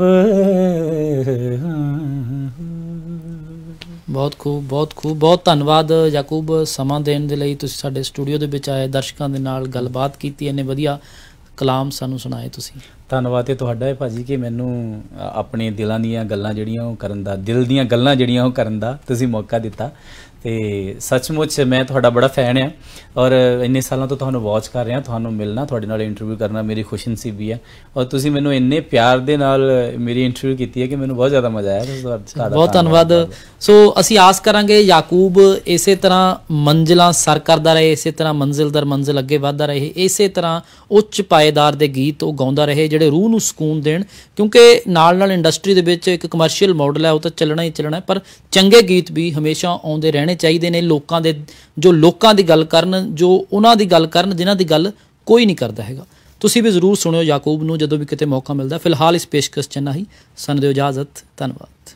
B: ਬਹੁਤ ਖੂਬ ਬਹੁਤ ਖੂਬ ਬਹੁਤ ਧੰਨਵਾਦ ਯਾਕੂਬ ਸਮਾਂ ਦੇਣ ਦੇ ਲਈ ਤੁਸੀਂ ਸਾਡੇ ਸਟੂਡੀਓ ਦੇ ਵਿੱਚ ਆਏ ਦਰਸ਼ਕਾਂ ਦੇ ਨਾਲ ਗੱਲਬਾਤ ਕੀਤੀ ਇੰਨੇ ਵਧੀਆ
A: ਕਲਾਮ ਸਾਨੂੰ ਸੁਣਾਏ ਤੁਸੀਂ ਧੰਨਵਾਦ ਤੇ ਤੁਹਾਡਾ ਹੈ ਭਾਜੀ ਕਿ ਮੈਨੂੰ ਆਪਣੇ ਦਿਲਾਂ ਦੀਆਂ ਗੱਲਾਂ ਜਿਹੜੀਆਂ ਉਹ ਕਰਨ ਦਾ ਦਿਲ ਦੀਆਂ ਗੱਲਾਂ ਜਿਹੜੀਆਂ ਉਹ ਕਰਨ ਦਾ ਤੁਸੀਂ ਮੌਕਾ ਦਿੱਤਾ ਤੇ ਸੱਚਮੁੱਚ ਮੈਂ ਤੁਹਾਡਾ ਬੜਾ ਫੈਨ ਆ ਔਰ ਇੰਨੇ ਸਾਲਾਂ ਤੋਂ ਤੁਹਾਨੂੰ ਵਾਚ ਕਰ ਰਿਹਾ ਤੁਹਾਨੂੰ ਮਿਲਣਾ ਤੁਹਾਡੇ ਨਾਲ ਇੰਟਰਵਿਊ ਕਰਨਾ ਮੇਰੀ ਖੁਸ਼ੀ ਹੈ ਵੀ ਆ ਔਰ ਤੁਸੀਂ ਮੈਨੂੰ ਇੰਨੇ ਪਿਆਰ ਦੇ ਨਾਲ ਮੇਰੀ ਇੰਟਰਵਿਊ ਕੀਤੀ ਹੈ ਕਿ ਮੈਨੂੰ ਬਹੁਤ ਜ਼ਿਆਦਾ ਮਜ਼ਾ ਆਇਆ ਤੁਹਾਡਾ ਬਹੁਤ ਧੰਨਵਾਦ ਸੋ ਅਸੀਂ ਆਸ ਕਰਾਂਗੇ ਯਾਕੂਬ ਇਸੇ ਤਰ੍ਹਾਂ
B: ਮੰਜ਼ਲਾਂ ਸਰ ਕਰਦਾ ਰਹੇ ਇਸੇ ਤਰ੍ਹਾਂ ਮੰਜ਼ਿਲਦਰ ਦਰ ਮੰਜ਼ਿਲ ਅੱਗੇ ਵਧਦਾ ਰਹੇ ਇਸੇ ਤਰ੍ਹਾਂ ਉੱਚ ਪਾਏਦਾਰ ਦੇ ਗੀਤ ਉਹ ਗਾਉਂਦਾ ਰਹੇ ਜਿਹੜੇ ਰੂਹ ਨੂੰ ਸਕੂਨ ਦੇਣ ਕਿਉਂਕਿ ਨਾਲ ਨਾਲ ਇੰਡਸਟਰੀ ਦੇ ਵਿੱਚ ਇੱਕ ਕਮਰਸ਼ੀਅਲ ਮਾਡਲ ਹੈ ਉਹ ਤਾਂ ਚੱਲਣਾ ਹੀ ਚੱਲਣਾ ਹੈ ਪਰ ਚੰਗੇ ਗੀਤ ਵੀ ਹਮੇਸ਼ਾ ਆਉਂਦੇ ਰਹਿਣੇ ਕਰਨੇ ਚਾਹੀਦੇ ਨੇ ਲੋਕਾਂ ਦੇ ਜੋ ਲੋਕਾਂ ਦੀ ਗੱਲ ਕਰਨ ਜੋ ਉਹਨਾਂ ਦੀ ਗੱਲ ਕਰਨ ਜਿਨ੍ਹਾਂ ਦੀ ਗੱਲ ਕੋਈ ਨਹੀਂ ਕਰਦਾ ਹੈਗਾ ਤੁਸੀਂ ਵੀ ਜ਼ਰੂਰ ਸੁਣਿਓ ਯਾਕੂਬ ਨੂੰ ਜਦੋਂ ਵੀ ਕਿਤੇ ਮੌਕਾ ਮਿਲਦਾ ਫਿਲਹਾਲ ਇਸ ਪੇਸ਼ਕਸ਼ ਚ ਨਹੀਂ ਸਨ ਦੇ ਇਜਾਜ਼ਤ ਧੰਨਵਾਦ